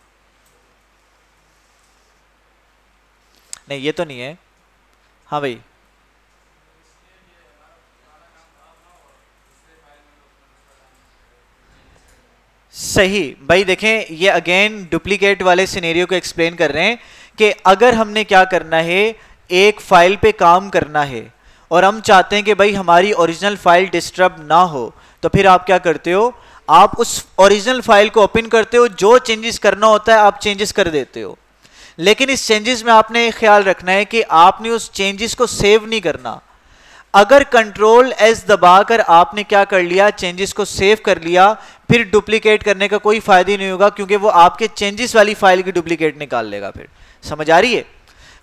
नहीं ये तो नहीं है हाँ भाई सही भाई देखें ये अगेन डुप्लीकेट वाले सिनेरियो को एक्सप्लेन कर रहे हैं कि अगर हमने क्या करना है एक फाइल पे काम करना है और हम चाहते हैं कि भाई हमारी ओरिजिनल फाइल डिस्टर्ब ना हो तो फिर आप क्या करते हो आप उस ओरिजिनल फाइल को ओपन करते हो जो चेंजेस करना होता है आप चेंजेस कर देते हो लेकिन इस चेंजेस में आपने ख्याल रखना है कि आपने उस चेंजेस को सेव नहीं करना अगर कंट्रोल एस दबाकर आपने क्या कर लिया चेंजेस को सेव कर लिया फिर डुप्लीकेट करने का कोई फायदा नहीं होगा क्योंकि वो आपके चेंजेस वाली फाइल की डुप्लीकेट निकाल लेगा फिर समझ आ रही है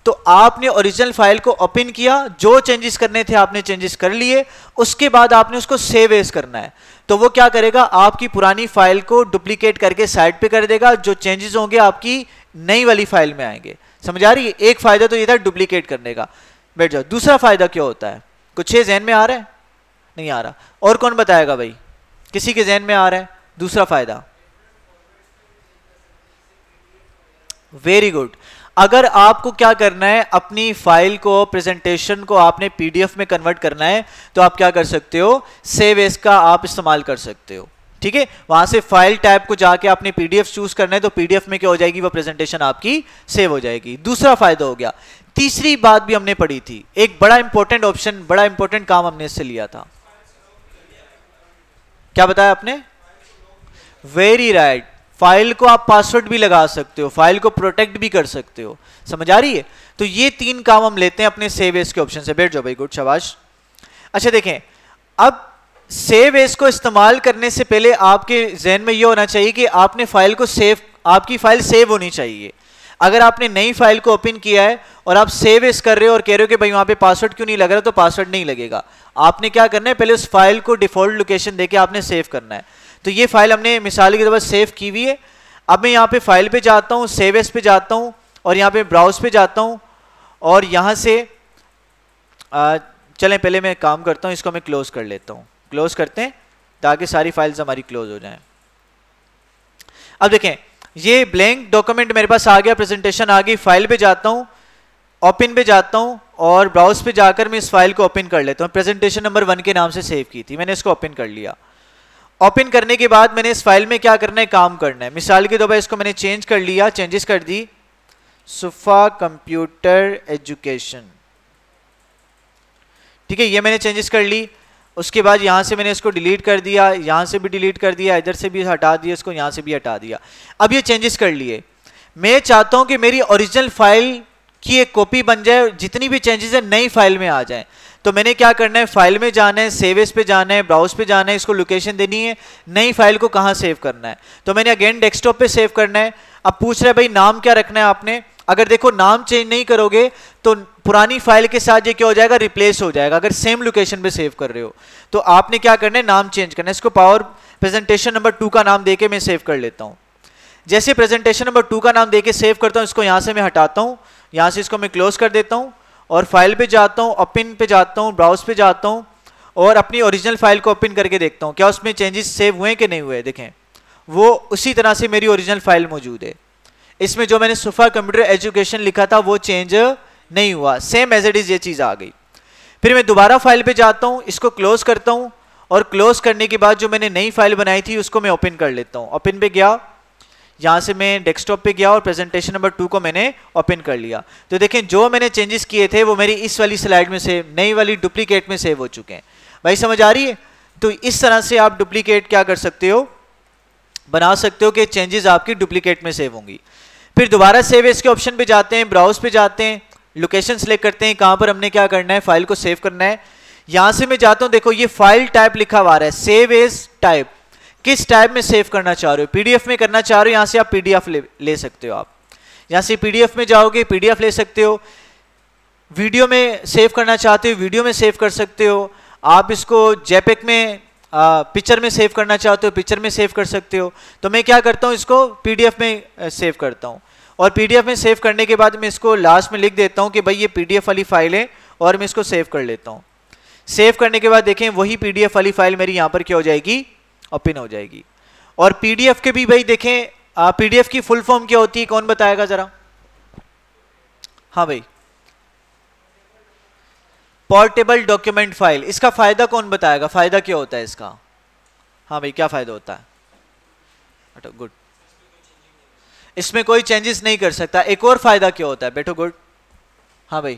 तो आपने ओरिजिनल फाइल को ओपन किया जो चेंजेस करने थे आपने चेंजेस कर लिए उसके बाद आपने उसको सेव एज करना है तो वो क्या करेगा आपकी पुरानी फाइल को डुप्लीकेट करके साइड पे कर देगा जो चेंजेस होंगे आपकी नई वाली फाइल में आएंगे समझ आ रही है एक फायदा तो ये था डुप्लीकेट करने का बैठ जाओ दूसरा फायदा क्या होता है कुछ है जहन में आ रहा है नहीं आ रहा और कौन बताएगा भाई किसी के जहन में आ रहा है दूसरा फायदा वेरी गुड अगर आपको क्या करना है अपनी फाइल को प्रेजेंटेशन को आपने पीडीएफ में कन्वर्ट करना है तो आप क्या कर सकते हो सेव एस का आप इस्तेमाल कर सकते हो ठीक है वहां से फाइल टाइप को जाके आपने पीडीएफ चूज करना है तो पीडीएफ में क्या हो जाएगी वो प्रेजेंटेशन आपकी सेव हो जाएगी दूसरा फायदा हो गया तीसरी बात भी हमने पढ़ी थी एक बड़ा इंपॉर्टेंट ऑप्शन बड़ा इंपॉर्टेंट काम हमने इससे लिया था क्या बताया आपने वेरी राइट फाइल को आप पासवर्ड भी लगा सकते हो फाइल को प्रोटेक्ट भी कर सकते हो समझ आ रही है तो ये तीन काम हम लेते हैं अपने सेव एस के ऑप्शन से बैठ जाओ भाई गुड शबाश अच्छा देखें अब सेव एस को इस्तेमाल करने से पहले आपके जहन में ये होना चाहिए कि आपने फाइल को सेव आपकी फाइल सेव होनी चाहिए अगर आपने नई फाइल को ओपन किया है और आप सेव एस कर रहे हो और कह रहे हो कि भाई वहाँ पे पासवर्ड क्यों नहीं लग रहा तो पासवर्ड नहीं लगेगा आपने क्या करना है पहले उस फाइल को डिफॉल्ट लोकेशन देके आपने सेव करना है तो ये फाइल हमने मिसाल तौर पर सेव की हुई है अब मैं यहाँ पे फाइल पे जाता हूँ सेव एस पे जाता हूँ और यहाँ पे ब्राउज पे जाता हूँ और यहाँ से आ, चलें पहले मैं काम करता हूँ इसको मैं क्लोज़ कर लेता हूँ क्लोज़ करते हैं ताकि सारी फाइल्स हमारी क्लोज हो जाएं अब देखें ये ब्लैंक डॉक्यूमेंट मेरे पास आ गया प्रेजेंटेशन आ गई फाइल पे जाता हूँ ओपन पे जाता हूँ और ब्राउज पे जाकर मैं इस फाइल को ओपन कर लेता हूँ प्रेजेंटेशन नंबर वन के नाम से सेव की थी मैंने इसको ओपन कर लिया ओपन करने के बाद मैंने इस फाइल में क्या करना है काम करना है मिसाल के तौर पर इसको मैंने चेंज कर लिया चेंजेस कर दी सुफा कंप्यूटर एजुकेशन ठीक है ये मैंने चेंजेस कर ली उसके बाद यहाँ से मैंने इसको डिलीट कर दिया यहाँ से भी डिलीट कर दिया इधर से भी हटा दिया इसको यहाँ से भी हटा दिया अब ये चेंजेस कर लिए मैं चाहता हूँ कि मेरी ओरिजिनल फाइल की एक कॉपी बन जाए जितनी भी चेंजेस है नई फाइल में आ जाए तो मैंने क्या करना है फाइल में जाना है सेवेस पे जाना है ब्राउज पे जाना है इसको लोकेशन देनी है नई फाइल को कहाँ सेव करना है तो मैंने अगेन डेस्कटॉप पे सेव करना है अब पूछ रहे भाई नाम क्या रखना है आपने अगर देखो नाम चेंज नहीं करोगे तो पुरानी फाइल के साथ ये क्या हो जाएगा रिप्लेस हो जाएगा अगर सेम लोकेशन पे सेव कर रहे हो तो आपने क्या करना है नाम चेंज करना है इसको पावर प्रेजेंटेशन नंबर टू का नाम देके मैं सेव कर लेता हूँ जैसे प्रेजेंटेशन नंबर टू का नाम देके सेव करता हूँ इसको यहाँ से मैं हटाता हूँ यहाँ से इसको मैं क्लोज कर देता हूँ और फाइल पे जाता हूँ ओपन पे जाता हूँ ब्राउज पे जाता हूँ और अपनी ओरिजिनल फाइल को ओपन करके देखता हूँ क्या उसमें चेंजेस सेव हुए कि नहीं हुए देखें वो उसी तरह से मेरी ओरिजिनल फाइल मौजूद है इसमें जो मैंने सुफा कंप्यूटर एजुकेशन लिखा था वो चेंज नहीं हुआ सेम एज इट इज़ ये चीज़ आ गई फिर मैं दोबारा फाइल पर जाता हूँ इसको क्लोज करता हूँ और क्लोज करने के बाद जो मैंने नई फाइल बनाई थी उसको मैं ओपन कर लेता हूँ ओपन पे गया यहाँ से मैं डेस्कटॉप पे गया और प्रेजेंटेशन नंबर टू को मैंने ओपन कर लिया तो देखें जो मैंने चेंजेस किए थे वो मेरी इस वाली स्लाइड में सेव नई वाली डुप्लीकेट में सेव हो चुके हैं भाई समझ आ रही है तो इस तरह से आप डुप्लीकेट क्या कर सकते हो बना सकते हो कि चेंजेस आपकी डुप्लीकेट में सेव होंगी फिर दोबारा सेव इसके ऑप्शन पे जाते हैं ब्राउज पे जाते हैं लोकेशन सेलेक्ट करते हैं कहाँ पर हमने क्या करना है फाइल को सेव करना है यहाँ से मैं जाता हूँ देखो ये फाइल टाइप लिखा हुआ रहा है सेव एज टाइप किस टाइप में सेव करना चाह रहे हो पीडीएफ में करना चाह रहे हो यहाँ से आप पीडीएफ ले, ले सकते हो आप यहाँ से पीडीएफ में जाओगे पीडीएफ ले सकते हो वीडियो में सेव करना चाहते हो वीडियो में सेव कर सकते हो आप इसको जेपेक में पिक्चर में सेव करना चाहते हो पिक्चर में सेव कर सकते हो तो मैं क्या करता हूँ इसको पीडीएफ में सेव करता हूँ और पीडीएफ में सेव करने के बाद मैं इसको लास्ट में लिख देता हूँ कि भाई ये पीडीएफ वाली फाइल है और मैं इसको सेव कर लेता हूँ सेव करने के बाद देखें वही पीडीएफ वाली फाइल मेरी यहाँ पर क्या हो जाएगी ओपन हो जाएगी और पीडीएफ के भी भाई देखें पीडीएफ की फुल फॉर्म क्या होती है कौन बताएगा जरा हाँ भाई पोर्टेबल डॉक्यूमेंट फाइल इसका फायदा कौन बताएगा फायदा क्या होता है इसका हाँ भाई क्या फायदा होता है गुड इसमें कोई चेंजेस नहीं कर सकता एक और फायदा क्या होता है बेटो गुड हाँ भाई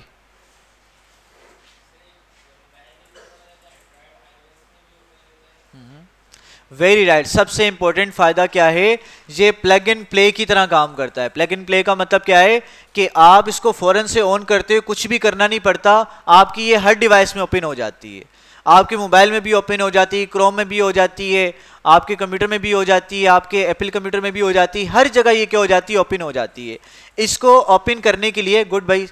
वेरी राइट सबसे इंपॉर्टेंट फायदा क्या है ये प्लग इन प्ले की तरह काम करता है प्लग इन प्ले का मतलब क्या है कि आप इसको फौरन से ऑन करते हुए कुछ भी करना नहीं पड़ता आपकी ये हर डिवाइस में ओपन हो जाती है आपके मोबाइल में भी ओपन हो जाती है क्रोम में भी हो जाती है आपके कंप्यूटर में भी हो जाती है आपके एप्पल कंप्यूटर में भी हो जाती है हर जगह ये क्या हो जाती है ओपन हो जाती है इसको ओपन करने के लिए गुड भाई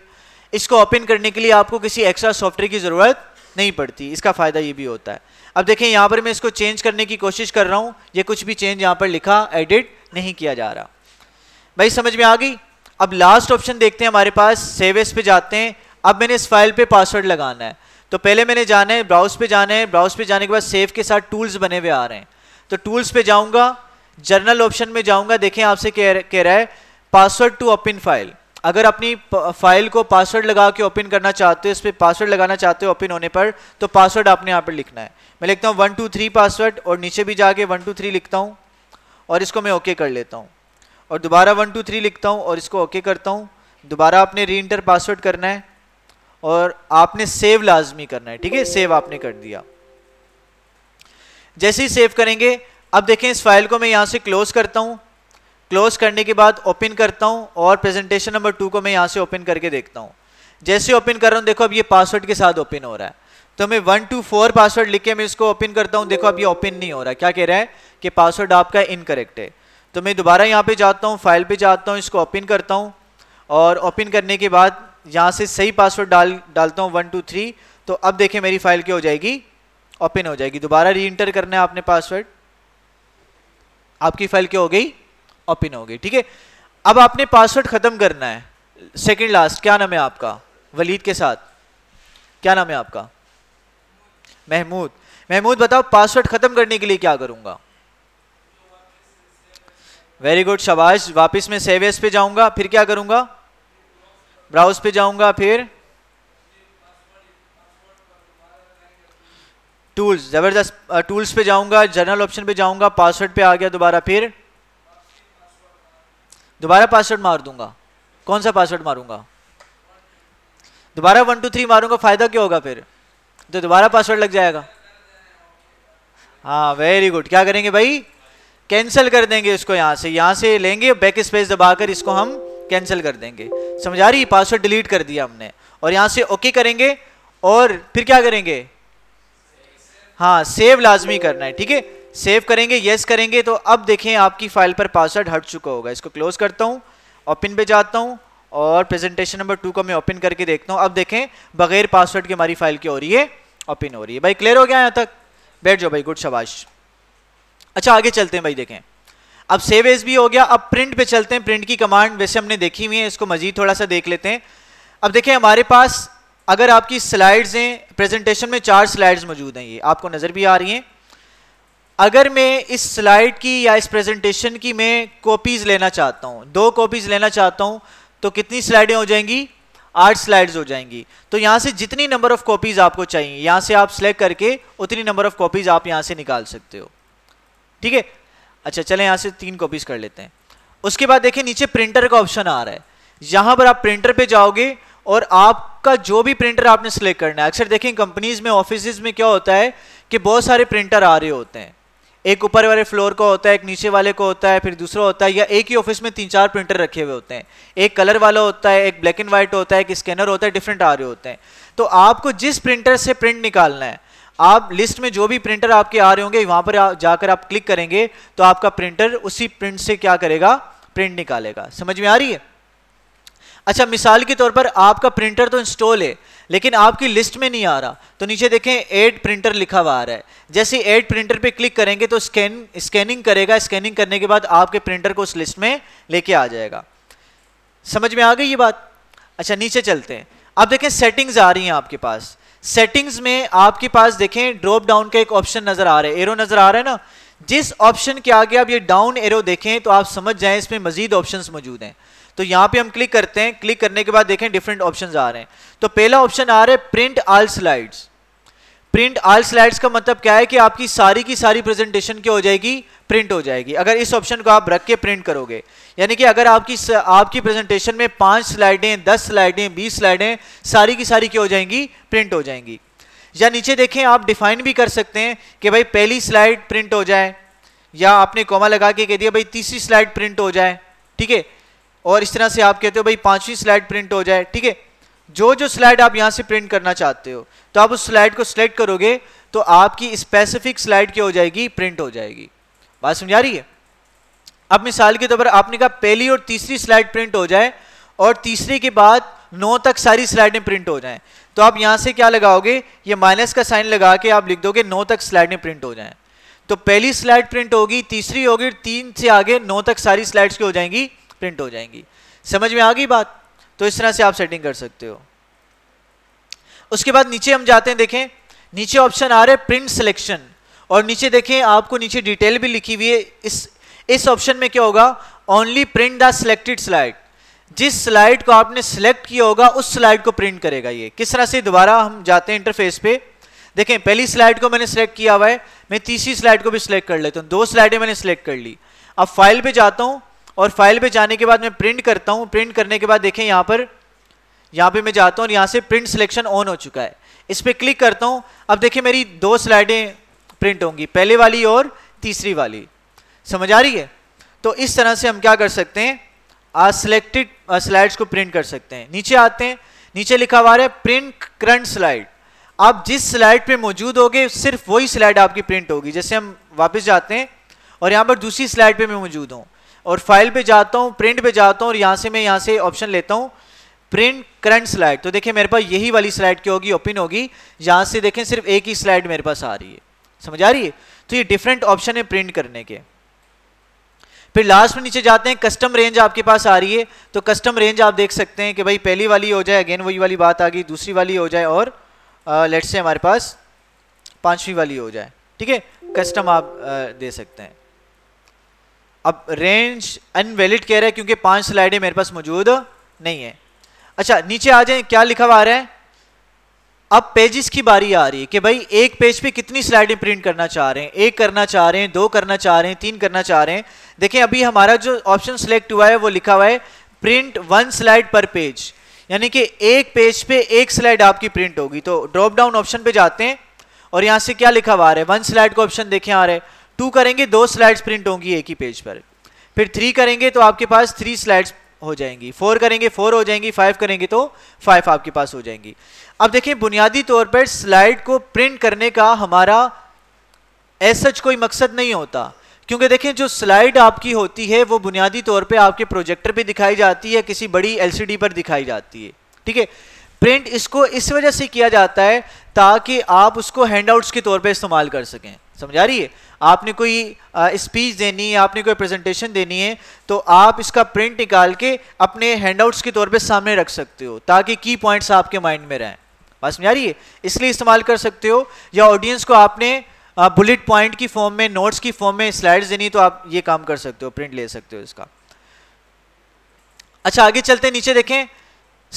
इसको ओपन करने के लिए आपको किसी एक्स्ट्रा सॉफ्टवेयर की ज़रूरत नहीं पड़ती इसका फ़ायदा ये भी होता है अब देखें यहाँ पर मैं इसको चेंज करने की कोशिश कर रहा हूँ ये कुछ भी चेंज यहाँ पर लिखा एडिट नहीं किया जा रहा भाई समझ में आ गई अब लास्ट ऑप्शन देखते हैं हमारे पास सेवेस पे जाते हैं अब मैंने इस फाइल पे पासवर्ड लगाना है तो पहले मैंने जाना है ब्राउज पे जाना है ब्राउज पे जाने के बाद सेव के साथ टूल्स बने हुए आ रहे हैं तो टूल्स पे जाऊंगा जर्नल ऑप्शन में जाऊंगा देखें आपसे कह कह रहा है पासवर्ड टू ओपन फाइल अगर अपनी फाइल को पासवर्ड लगा के ओपन करना चाहते हो इस पर पासवर्ड लगाना चाहते हो ओपन होने पर तो पासवर्ड आपने यहाँ पर लिखना है मैं लिखता हूँ वन टू थ्री पासवर्ड और नीचे भी जाके वन टू थ्री लिखता हूँ और इसको मैं ओके कर लेता हूँ और दोबारा वन टू थ्री लिखता हूँ और इसको ओके करता हूँ दोबारा आपने री इंटर पासवर्ड करना है और आपने सेव लाजमी करना है ठीक है सेव आपने कर दिया जैसे ही सेव करेंगे अब देखें इस फाइल को मैं यहाँ से क्लोज करता हूँ क्लोज करने के बाद ओपन करता हूँ और प्रेजेंटेशन नंबर टू को मैं यहाँ से ओपन करके देखता हूँ जैसे ओपन कर रहा हूँ देखो अब ये पासवर्ड के साथ ओपन हो रहा है तो मैं वन टू फोर पासवर्ड लिख के मैं इसको ओपन करता हूँ देखो अब ये ओपन नहीं हो रहा क्या कह रहा है कि पासवर्ड आपका इनकरेक्ट है तो मैं दोबारा यहाँ पे जाता हूँ फाइल पे जाता हूँ इसको ओपन करता हूँ और ओपन करने के बाद यहाँ से सही पासवर्ड डाल डालता हूँ वन टू थ्री तो अब देखें मेरी फाइल क्या हो जाएगी ओपन हो जाएगी दोबारा री इंटर करना है आपने पासवर्ड आपकी फाइल क्या हो गई ओपन हो गई ठीक है अब आपने पासवर्ड ख़त्म करना है सेकेंड लास्ट क्या नाम है आपका वलीद के साथ क्या नाम है आपका महमूद महमूद बताओ पासवर्ड खत्म करने के लिए क्या करूंगा वेरी गुड शबाज वापस मैं सेवेस पे जाऊंगा फिर क्या करूंगा ब्राउज पे जाऊंगा फिर टूल्स जबरदस्त टूल्स पे जाऊंगा जनरल ऑप्शन पे जाऊंगा पासवर्ड पे आ गया दोबारा फिर दोबारा पासवर्ड मार दूंगा कौन सा पासवर्ड मारूंगा दोबारा वन टू थ्री मारूंगा फायदा क्या होगा फिर तो दोबारा पासवर्ड लग जाएगा हाँ वेरी गुड क्या करेंगे भाई कैंसिल कर देंगे इसको यहाँ से यहाँ से लेंगे बैक स्पेस दबाकर इसको हम कैंसिल कर देंगे समझा रही पासवर्ड डिलीट कर दिया हमने और यहाँ से ओके करेंगे और फिर क्या करेंगे हाँ सेव लाजमी करना है ठीक है सेव करेंगे यस करेंगे तो अब देखें आपकी फाइल पर पासवर्ड हट चुका होगा इसको क्लोज करता हूँ ओपिन पे जाता हूँ और प्रेजेंटेशन नंबर टू को मैं ओपन करके देखता हूँ अब देखें बगैर पासवर्ड की हमारी फाइल क्या हो रही है ओपन हो रही है भाई क्लियर हो गया यहाँ तक बैठ जाओ भाई गुड शबाश अच्छा आगे चलते हैं भाई देखें अब सेव एज भी हो गया अब प्रिंट पे चलते हैं प्रिंट की कमांड वैसे हमने देखी हुई है इसको मजीद थोड़ा सा देख लेते हैं अब देखें हमारे पास अगर आपकी स्लाइड्स हैं प्रेजेंटेशन में चार स्लाइड्स मौजूद हैं ये आपको नज़र भी आ रही हैं अगर मैं इस स्लाइड की या इस प्रेजेंटेशन की मैं कॉपीज़ लेना चाहता हूँ दो कॉपीज़ लेना चाहता हूँ तो कितनी स्लाइडें हो जाएंगी आठ स्लाइड्स हो जाएंगी तो यहां से जितनी नंबर ऑफ कॉपीज आपको चाहिए यहां से आप सिलेक्ट करके उतनी नंबर ऑफ कॉपीज आप यहां से निकाल सकते हो ठीक है अच्छा चले यहां से तीन कॉपीज कर लेते हैं उसके बाद देखिए नीचे प्रिंटर का ऑप्शन आ रहा है यहां पर आप प्रिंटर पे जाओगे और आपका जो भी प्रिंटर आपने सेलेक्ट करना है अक्सर देखें कंपनीज में ऑफिस में क्या होता है कि बहुत सारे प्रिंटर आ रहे होते हैं एक ऊपर वाले फ्लोर का होता है एक नीचे वाले को होता है फिर दूसरा होता है या एक ही ऑफिस में तीन चार प्रिंटर रखे हुए होते हैं एक कलर वाला होता है एक ब्लैक एंड व्हाइट होता है एक स्कैनर होता है डिफरेंट आ रहे होते हैं तो आपको जिस प्रिंटर से प्रिंट निकालना है आप लिस्ट में जो भी प्रिंटर आपके आ रहे होंगे वहां पर आ, जाकर आप क्लिक करेंगे तो आपका प्रिंटर उसी प्रिंट से क्या करेगा प्रिंट निकालेगा समझ में आ रही है अच्छा मिसाल के तौर पर आपका प्रिंटर तो इंस्टॉल है लेकिन आपकी लिस्ट में नहीं आ रहा तो नीचे देखें एड प्रिंटर लिखा हुआ आ रहा है जैसे एड प्रिंटर पे क्लिक करेंगे तो स्कैन स्कैनिंग करेगा स्कैनिंग करने के बाद आपके प्रिंटर को उस लिस्ट में लेके आ जाएगा समझ में आ गई ये बात अच्छा नीचे चलते हैं आप देखें सेटिंग्स आ रही हैं आपके पास सेटिंग्स में आपके पास देखें ड्रॉप डाउन का एक ऑप्शन नजर आ रहा है एरो नजर आ रहा है ना जिस ऑप्शन के आगे आप ये डाउन एरो देखें तो आप समझ जाएं इसमें मजीद ऑप्शन मौजूद हैं तो यहां पे हम क्लिक करते हैं क्लिक करने के बाद देखें डिफरेंट ऑप्शन आ रहे हैं तो पहला ऑप्शन आ रहा है print all slides print all slides का मतलब क्या है कि आपकी सारी की सारी प्रेजेंटेशन क्या हो जाएगी प्रिंट हो जाएगी अगर इस ऑप्शन को आप रख के प्रिंट करोगे यानी कि अगर आपकी आपकी प्रेजेंटेशन में पांच स्लाइडें दस स्लाइडें बीस स्लाइडें सारी की सारी क्या हो जाएंगी प्रिंट हो जाएंगी या नीचे देखें आप डिफाइन भी कर सकते हैं कि भाई पहली स्लाइड प्रिंट हो जाए या आपने कोमा लगा के कह दिया भाई तीसरी स्लाइड प्रिंट हो जाए ठीक है और इस तरह से आप कहते हो भाई पांचवी स्लाइड प्रिंट हो जाए ठीक है जो जो स्लाइड आप यहाँ से प्रिंट करना चाहते हो तो आप उस स्लाइड को सिलेक्ट करोगे तो आपकी स्पेसिफिक स्लाइड क्या हो जाएगी प्रिंट हो जाएगी बात समझा रही है अब मिसाल के तौर तो पर आपने कहा पहली और तीसरी स्लाइड प्रिंट हो जाए और तीसरी के बाद नौ तक सारी स्लाइडें प्रिंट हो जाएं तो आप यहां से क्या लगाओगे ये माइनस का साइन लगा के आप लिख दोगे नौ तक स्लाइडें प्रिंट हो जाएं तो पहली स्लाइड प्रिंट होगी तीसरी होगी तीन से आगे नौ तक सारी स्लाइड्स की हो जाएंगी प्रिंट हो जाएंगी समझ में आ गई बात तो इस तरह से आप सेटिंग कर सकते हो उसके बाद नीचे हम जाते हैं देखें नीचे ऑप्शन आ रहा है प्रिंट सिलेक्शन और नीचे देखें आपको नीचे डिटेल भी लिखी हुई है इस इस ऑप्शन में क्या होगा only print the selected slide जिस स्लाइड को आपने सिलेक्ट किया होगा उस स्लाइड को प्रिंट करेगा ये किस तरह से दोबारा हम जाते हैं इंटरफेस पे देखें पहली स्लाइड को मैंने सिलेक्ट किया हुआ है मैं तीसरी स्लाइड को भी सिलेक्ट कर लेता हूँ दो स्लाइडें मैंने सिलेक्ट कर ली अब फाइल पे जाता हूँ और फाइल पे जाने के बाद मैं प्रिंट करता हूँ प्रिंट करने के बाद देखें यहाँ पर यहाँ पे मैं जाता हूँ और यहाँ से प्रिंट सिलेक्शन ऑन हो चुका है इस पर क्लिक करता हूँ अब देखिए मेरी दो स्लाइडें प्रिंट होंगी पहले वाली और तीसरी वाली समझ आ रही है तो इस तरह से हम क्या कर सकते हैं आज सिलेक्टेड स्लाइड्स को प्रिंट कर सकते हैं नीचे आते हैं नीचे लिखा हुआ है प्रिंट करंट स्लाइड आप जिस स्लाइड पे मौजूद होगे सिर्फ वही स्लाइड आपकी प्रिंट होगी जैसे हम वापस जाते हैं और यहाँ पर दूसरी स्लाइड पे मैं मौजूद हूँ और फाइल पे जाता हूँ प्रिंट पे जाता हूँ और यहाँ से मैं यहाँ से ऑप्शन लेता हूँ प्रिंट करंट स्लाइड तो देखिए मेरे पास यही वाली स्लाइड क्यों होगी ओपन होगी यहाँ से देखें सिर्फ एक ही स्लाइड मेरे पास आ रही है समझ आ रही है तो ये डिफरेंट ऑप्शन है प्रिंट करने के फिर लास्ट में नीचे जाते हैं कस्टम रेंज आपके पास आ रही है तो कस्टम रेंज आप देख सकते हैं कि भाई पहली वाली हो जाए अगेन वही वाली बात आ गई दूसरी वाली हो जाए और लेट्स से हमारे पास पांचवी वाली हो जाए ठीक है कस्टम आप आ, दे सकते हैं अब रेंज अनवैलिड कह रहा है क्योंकि पांच स्लाइडें मेरे पास मौजूद नहीं है अच्छा नीचे आ जाए क्या लिखा हुआ आ रहा है अब पेजेस की बारी आ रही है कि भाई एक पेज पे कितनी स्लाइडें प्रिंट करना चाह रहे हैं एक करना चाह रहे हैं दो करना चाह रहे हैं तीन करना चाह रहे हैं देखें अभी हमारा जो ऑप्शन सिलेक्ट हुआ है वो लिखा हुआ है print one slide per page यानी कि एक पेज पे एक स्लाइड आपकी प्रिंट होगी तो ड्रॉप डाउन ऑप्शन पे जाते हैं और यहां से क्या लिखा हुआ आ रहा है वन स्लाइड का ऑप्शन देखें आ रहे हैं टू करेंगे दो स्लाइड्स प्रिंट होंगी एक ही पेज पर फिर थ्री करेंगे तो आपके पास थ्री स्लाइड्स हो जाएंगी फोर करेंगे फोर हो जाएंगी फाइव करेंगे तो फाइव आपके पास हो जाएंगी अब देखिए बुनियादी तौर पर स्लाइड को प्रिंट करने का हमारा ऐसा कोई मकसद नहीं होता क्योंकि देखें जो स्लाइड आपकी होती है वो बुनियादी तौर पे आपके प्रोजेक्टर पे दिखाई जाती है किसी बड़ी एलसीडी पर दिखाई जाती है ठीक है प्रिंट इसको इस वजह से किया जाता है ताकि आप उसको हैंडआउट्स के तौर पे इस्तेमाल कर सकें समझ आ रही है आपने कोई स्पीच देनी है आपने कोई प्रेजेंटेशन देनी है तो आप इसका प्रिंट निकाल के अपने हैंडआउट्स के तौर पे सामने रख सकते हो ताकि की पॉइंट्स आपके माइंड में रहें बात समझ आ रही है इसलिए इस्तेमाल कर सकते हो या ऑडियंस को आपने बुलेट पॉइंट की फॉर्म में नोट्स की फॉर्म में स्लाइड्स देनी तो आप ये काम कर सकते हो प्रिंट ले सकते हो इसका अच्छा आगे चलते नीचे देखें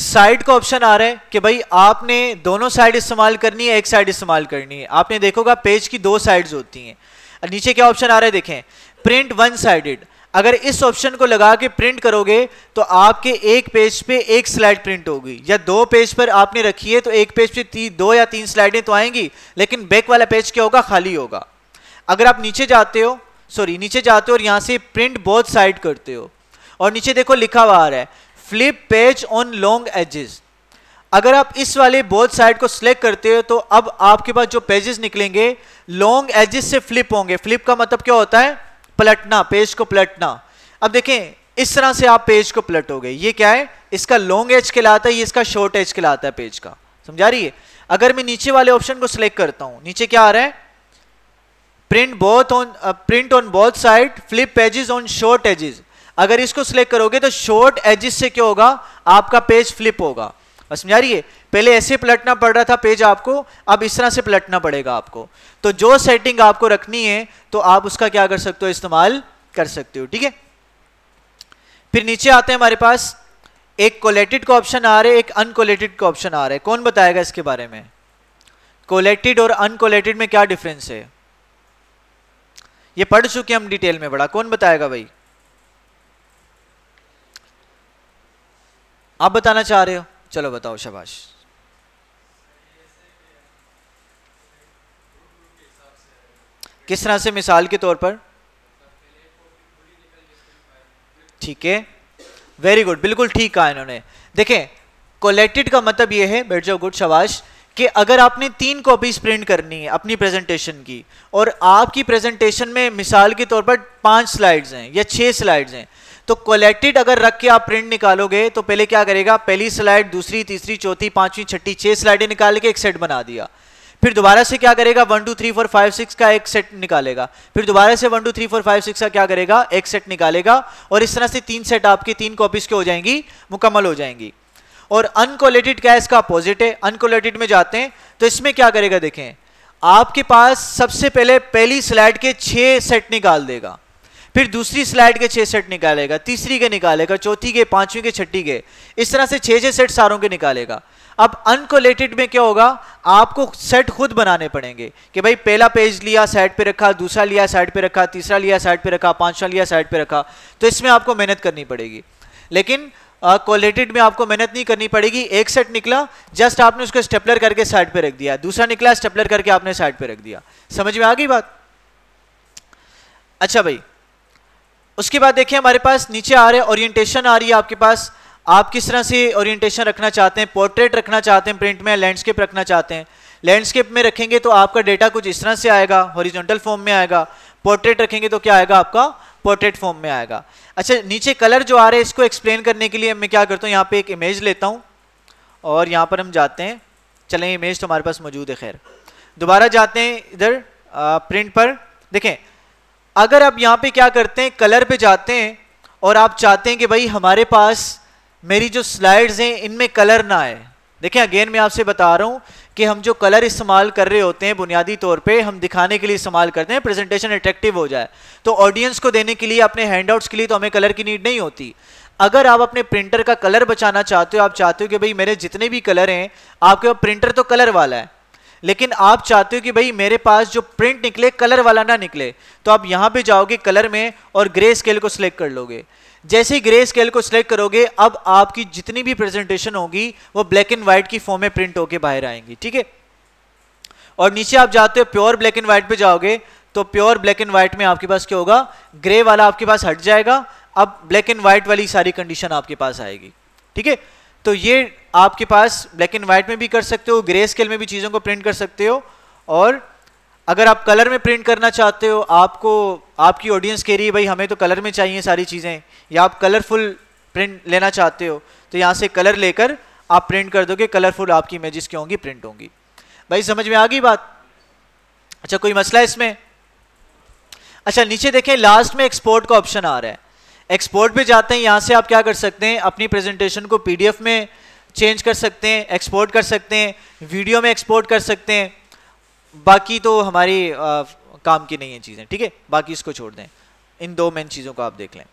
साइड का ऑप्शन आ रहा है कि भाई आपने दोनों साइड इस्तेमाल करनी है एक साइड इस्तेमाल करनी है आपने देखोगा पेज की दो साइड्स होती हैं और नीचे क्या ऑप्शन आ रहा है देखें प्रिंट वन साइडेड अगर इस ऑप्शन को लगा के प्रिंट करोगे तो आपके एक पेज पे एक स्लाइड प्रिंट होगी या दो पेज पर आपने रखी है तो एक पेज पे दो या तीन स्लाइडें तो आएंगी लेकिन बैक वाला पेज क्या होगा खाली होगा अगर आप नीचे जाते हो सॉरी नीचे जाते हो और यहाँ से प्रिंट बहुत साइड करते हो और नीचे देखो लिखा हुआ आ रहा है flip page on long edges अगर आप इस वाले बोथ साइड को सिलेक्ट करते हो तो अब आपके पास जो पेजेस निकलेंगे लॉन्ग एजेस से फ्लिप होंगे फ्लिप का मतलब क्या होता है पलटना पेज को पलटना अब देखें इस तरह से आप पेज को पलटोगे ये क्या है इसका लॉन्ग एज कहलाता है ये इसका शॉर्ट एज कहलाता है पेज का समझा रही है अगर मैं नीचे वाले ऑप्शन को सिलेक्ट करता हूं नीचे क्या आ रहा है print both on print on both side flip pages on short edges अगर इसको सिलेक्ट करोगे तो शॉर्ट एजिस से क्या होगा आपका पेज फ्लिप होगा समझा रही है पहले ऐसे पलटना पड़ रहा था पेज आपको अब इस तरह से पलटना पड़ेगा आपको तो जो सेटिंग आपको रखनी है तो आप उसका क्या कर सकते हो इस्तेमाल कर सकते हो ठीक है फिर नीचे आते हैं हमारे पास एक कोलेटेड का ऑप्शन आ रहा है एक अनकोलेटेड का ऑप्शन आ रहा है कौन बताएगा इसके बारे में कोलेटेड और अनकोलेटेड में क्या डिफरेंस है ये पढ़ चुके हम डिटेल में बड़ा कौन बताएगा भाई आप बताना चाह रहे हो चलो बताओ शबाश किस तरह से मिसाल के तौर पर ठीक है वेरी गुड बिल्कुल ठीक कहा इन्होंने देखें कोलेक्टेड का मतलब यह है बैठ जाओ गुड शबाश कि अगर आपने तीन कॉपीज प्रिंट करनी है अपनी प्रेजेंटेशन की और आपकी प्रेजेंटेशन में मिसाल के तौर पर पांच स्लाइड्स हैं या छह स्लाइड्स हैं तो कोलेक्टेड अगर रख के आप प्रिंट निकालोगे तो पहले क्या करेगा पहली स्लाइड दूसरी तीसरी चौथी पांचवी छठी छह स्लाइडें निकाल के एक सेट बना दिया फिर दोबारा से क्या करेगा one two three four five six का एक सेट निकालेगा फिर दोबारा से one two three four five six का क्या करेगा एक सेट निकालेगा और इस तरह से तीन सेट आपकी तीन कॉपीज के हो जाएंगी मुकम्मल हो जाएंगी और अनकोलेटेड क्या इसका अपोजिट है अनकोलेटेड में जाते हैं तो इसमें क्या करेगा देखें आपके पास सबसे पहले पहली स्लाइड के छह सेट निकाल देगा फिर दूसरी स्लाइड के छः सेट निकालेगा तीसरी के निकालेगा चौथी के पांचवी के छठी के इस तरह से छः छः सेट सारों के निकालेगा अब अनकोलेटेड में क्या होगा आपको सेट खुद बनाने पड़ेंगे कि भाई पहला पेज लिया साइड पे रखा दूसरा लिया साइड पे रखा तीसरा लिया साइड पे रखा पांचवा लिया साइड पे रखा तो इसमें आपको मेहनत करनी पड़ेगी लेकिन कोलेटेड uh, में आपको मेहनत नहीं करनी पड़ेगी एक सेट निकला जस्ट आपने उसको स्टेपलर करके साइड पे रख दिया दूसरा निकला स्टेपलर करके आपने साइड पे रख दिया समझ में आ गई बात अच्छा भाई उसके बाद देखिए हमारे पास नीचे आ रहे ओरिएंटेशन आ रही है आपके पास आप किस तरह से ओरिएंटेशन रखना चाहते हैं पोर्ट्रेट रखना चाहते हैं प्रिंट में लैंडस्केप रखना चाहते हैं लैंडस्केप में रखेंगे तो आपका डेटा कुछ इस तरह से आएगा हॉरिजॉन्टल फॉर्म में आएगा पोर्ट्रेट रखेंगे तो क्या आएगा आपका पोर्ट्रेट फॉर्म में आएगा अच्छा नीचे कलर जो आ रहे हैं इसको एक्सप्लेन करने के लिए मैं क्या करता हूँ यहाँ पे एक इमेज लेता हूँ और यहाँ पर हम जाते हैं चलें इमेज तो हमारे पास मौजूद है खैर दोबारा जाते हैं इधर प्रिंट पर देखें अगर आप यहाँ पे क्या करते हैं कलर पे जाते हैं और आप चाहते हैं कि भाई हमारे पास मेरी जो स्लाइड्स हैं इनमें कलर ना आए देखें अगेन मैं आपसे बता रहा हूँ कि हम जो कलर इस्तेमाल कर रहे होते हैं बुनियादी तौर पे हम दिखाने के लिए इस्तेमाल करते हैं प्रेजेंटेशन अट्रैक्टिव हो जाए तो ऑडियंस को देने के लिए अपने हैंडआउट्स के लिए तो हमें कलर की नीड नहीं होती अगर आप अपने प्रिंटर का कलर बचाना चाहते हो आप चाहते हो कि भाई मेरे जितने भी कलर हैं आपके प्रिंटर तो कलर वाला है लेकिन आप चाहते हो कि भाई मेरे पास जो प्रिंट निकले कलर वाला ना निकले तो आप यहाँ पे जाओगे कलर में और ग्रे स्केल को सिलेक्ट कर लोगे जैसे ही ग्रे स्केल को सिलेक्ट करोगे अब आपकी जितनी भी प्रेजेंटेशन होगी वो ब्लैक एंड व्हाइट की फॉर्म में प्रिंट होकर बाहर आएंगी ठीक है और नीचे आप जाते हो प्योर ब्लैक एंड व्हाइट पे जाओगे तो प्योर ब्लैक एंड व्हाइट में आपके पास क्या होगा ग्रे वाला आपके पास हट जाएगा अब ब्लैक एंड व्हाइट वाली सारी कंडीशन आपके पास आएगी ठीक है तो ये आपके पास ब्लैक एंड व्हाइट में भी कर सकते हो ग्रे स्केल में भी चीज़ों को प्रिंट कर सकते हो और अगर आप कलर में प्रिंट करना चाहते हो आपको आपकी ऑडियंस कह रही है भाई हमें तो कलर में चाहिए सारी चीज़ें या आप कलरफुल प्रिंट लेना चाहते हो तो यहाँ से कलर लेकर आप प्रिंट कर दोगे कलरफुल आपकी इमेजेस की होंगी प्रिंट होंगी भाई समझ में आ गई बात अच्छा कोई मसला है इसमें अच्छा नीचे देखें लास्ट में एक्सपोर्ट का ऑप्शन आ रहा है एक्सपोर्ट पे जाते हैं यहाँ से आप क्या कर सकते हैं अपनी प्रेजेंटेशन को पीडीएफ में चेंज कर सकते हैं एक्सपोर्ट कर सकते हैं वीडियो में एक्सपोर्ट कर सकते हैं बाकी तो हमारी आ, काम की नहीं है चीज़ें ठीक है बाकी इसको छोड़ दें इन दो मेन चीज़ों को आप देख लें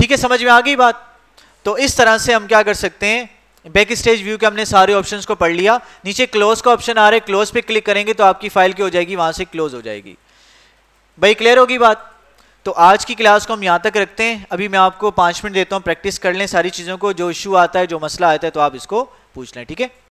ठीक है समझ में आ गई बात तो इस तरह से हम क्या कर सकते हैं बैक स्टेज व्यू के हमने सारे ऑप्शंस को पढ़ लिया नीचे क्लोज का ऑप्शन आ रहा है क्लोज पे क्लिक करेंगे तो आपकी फाइल क्या हो जाएगी वहाँ से क्लोज हो जाएगी भाई क्लियर होगी बात तो आज की क्लास को हम यहाँ तक रखते हैं अभी मैं आपको पाँच मिनट देता हूँ प्रैक्टिस कर लें सारी चीज़ों को जो इशू आता है जो मसला आता है तो आप इसको पूछ लें ठीक है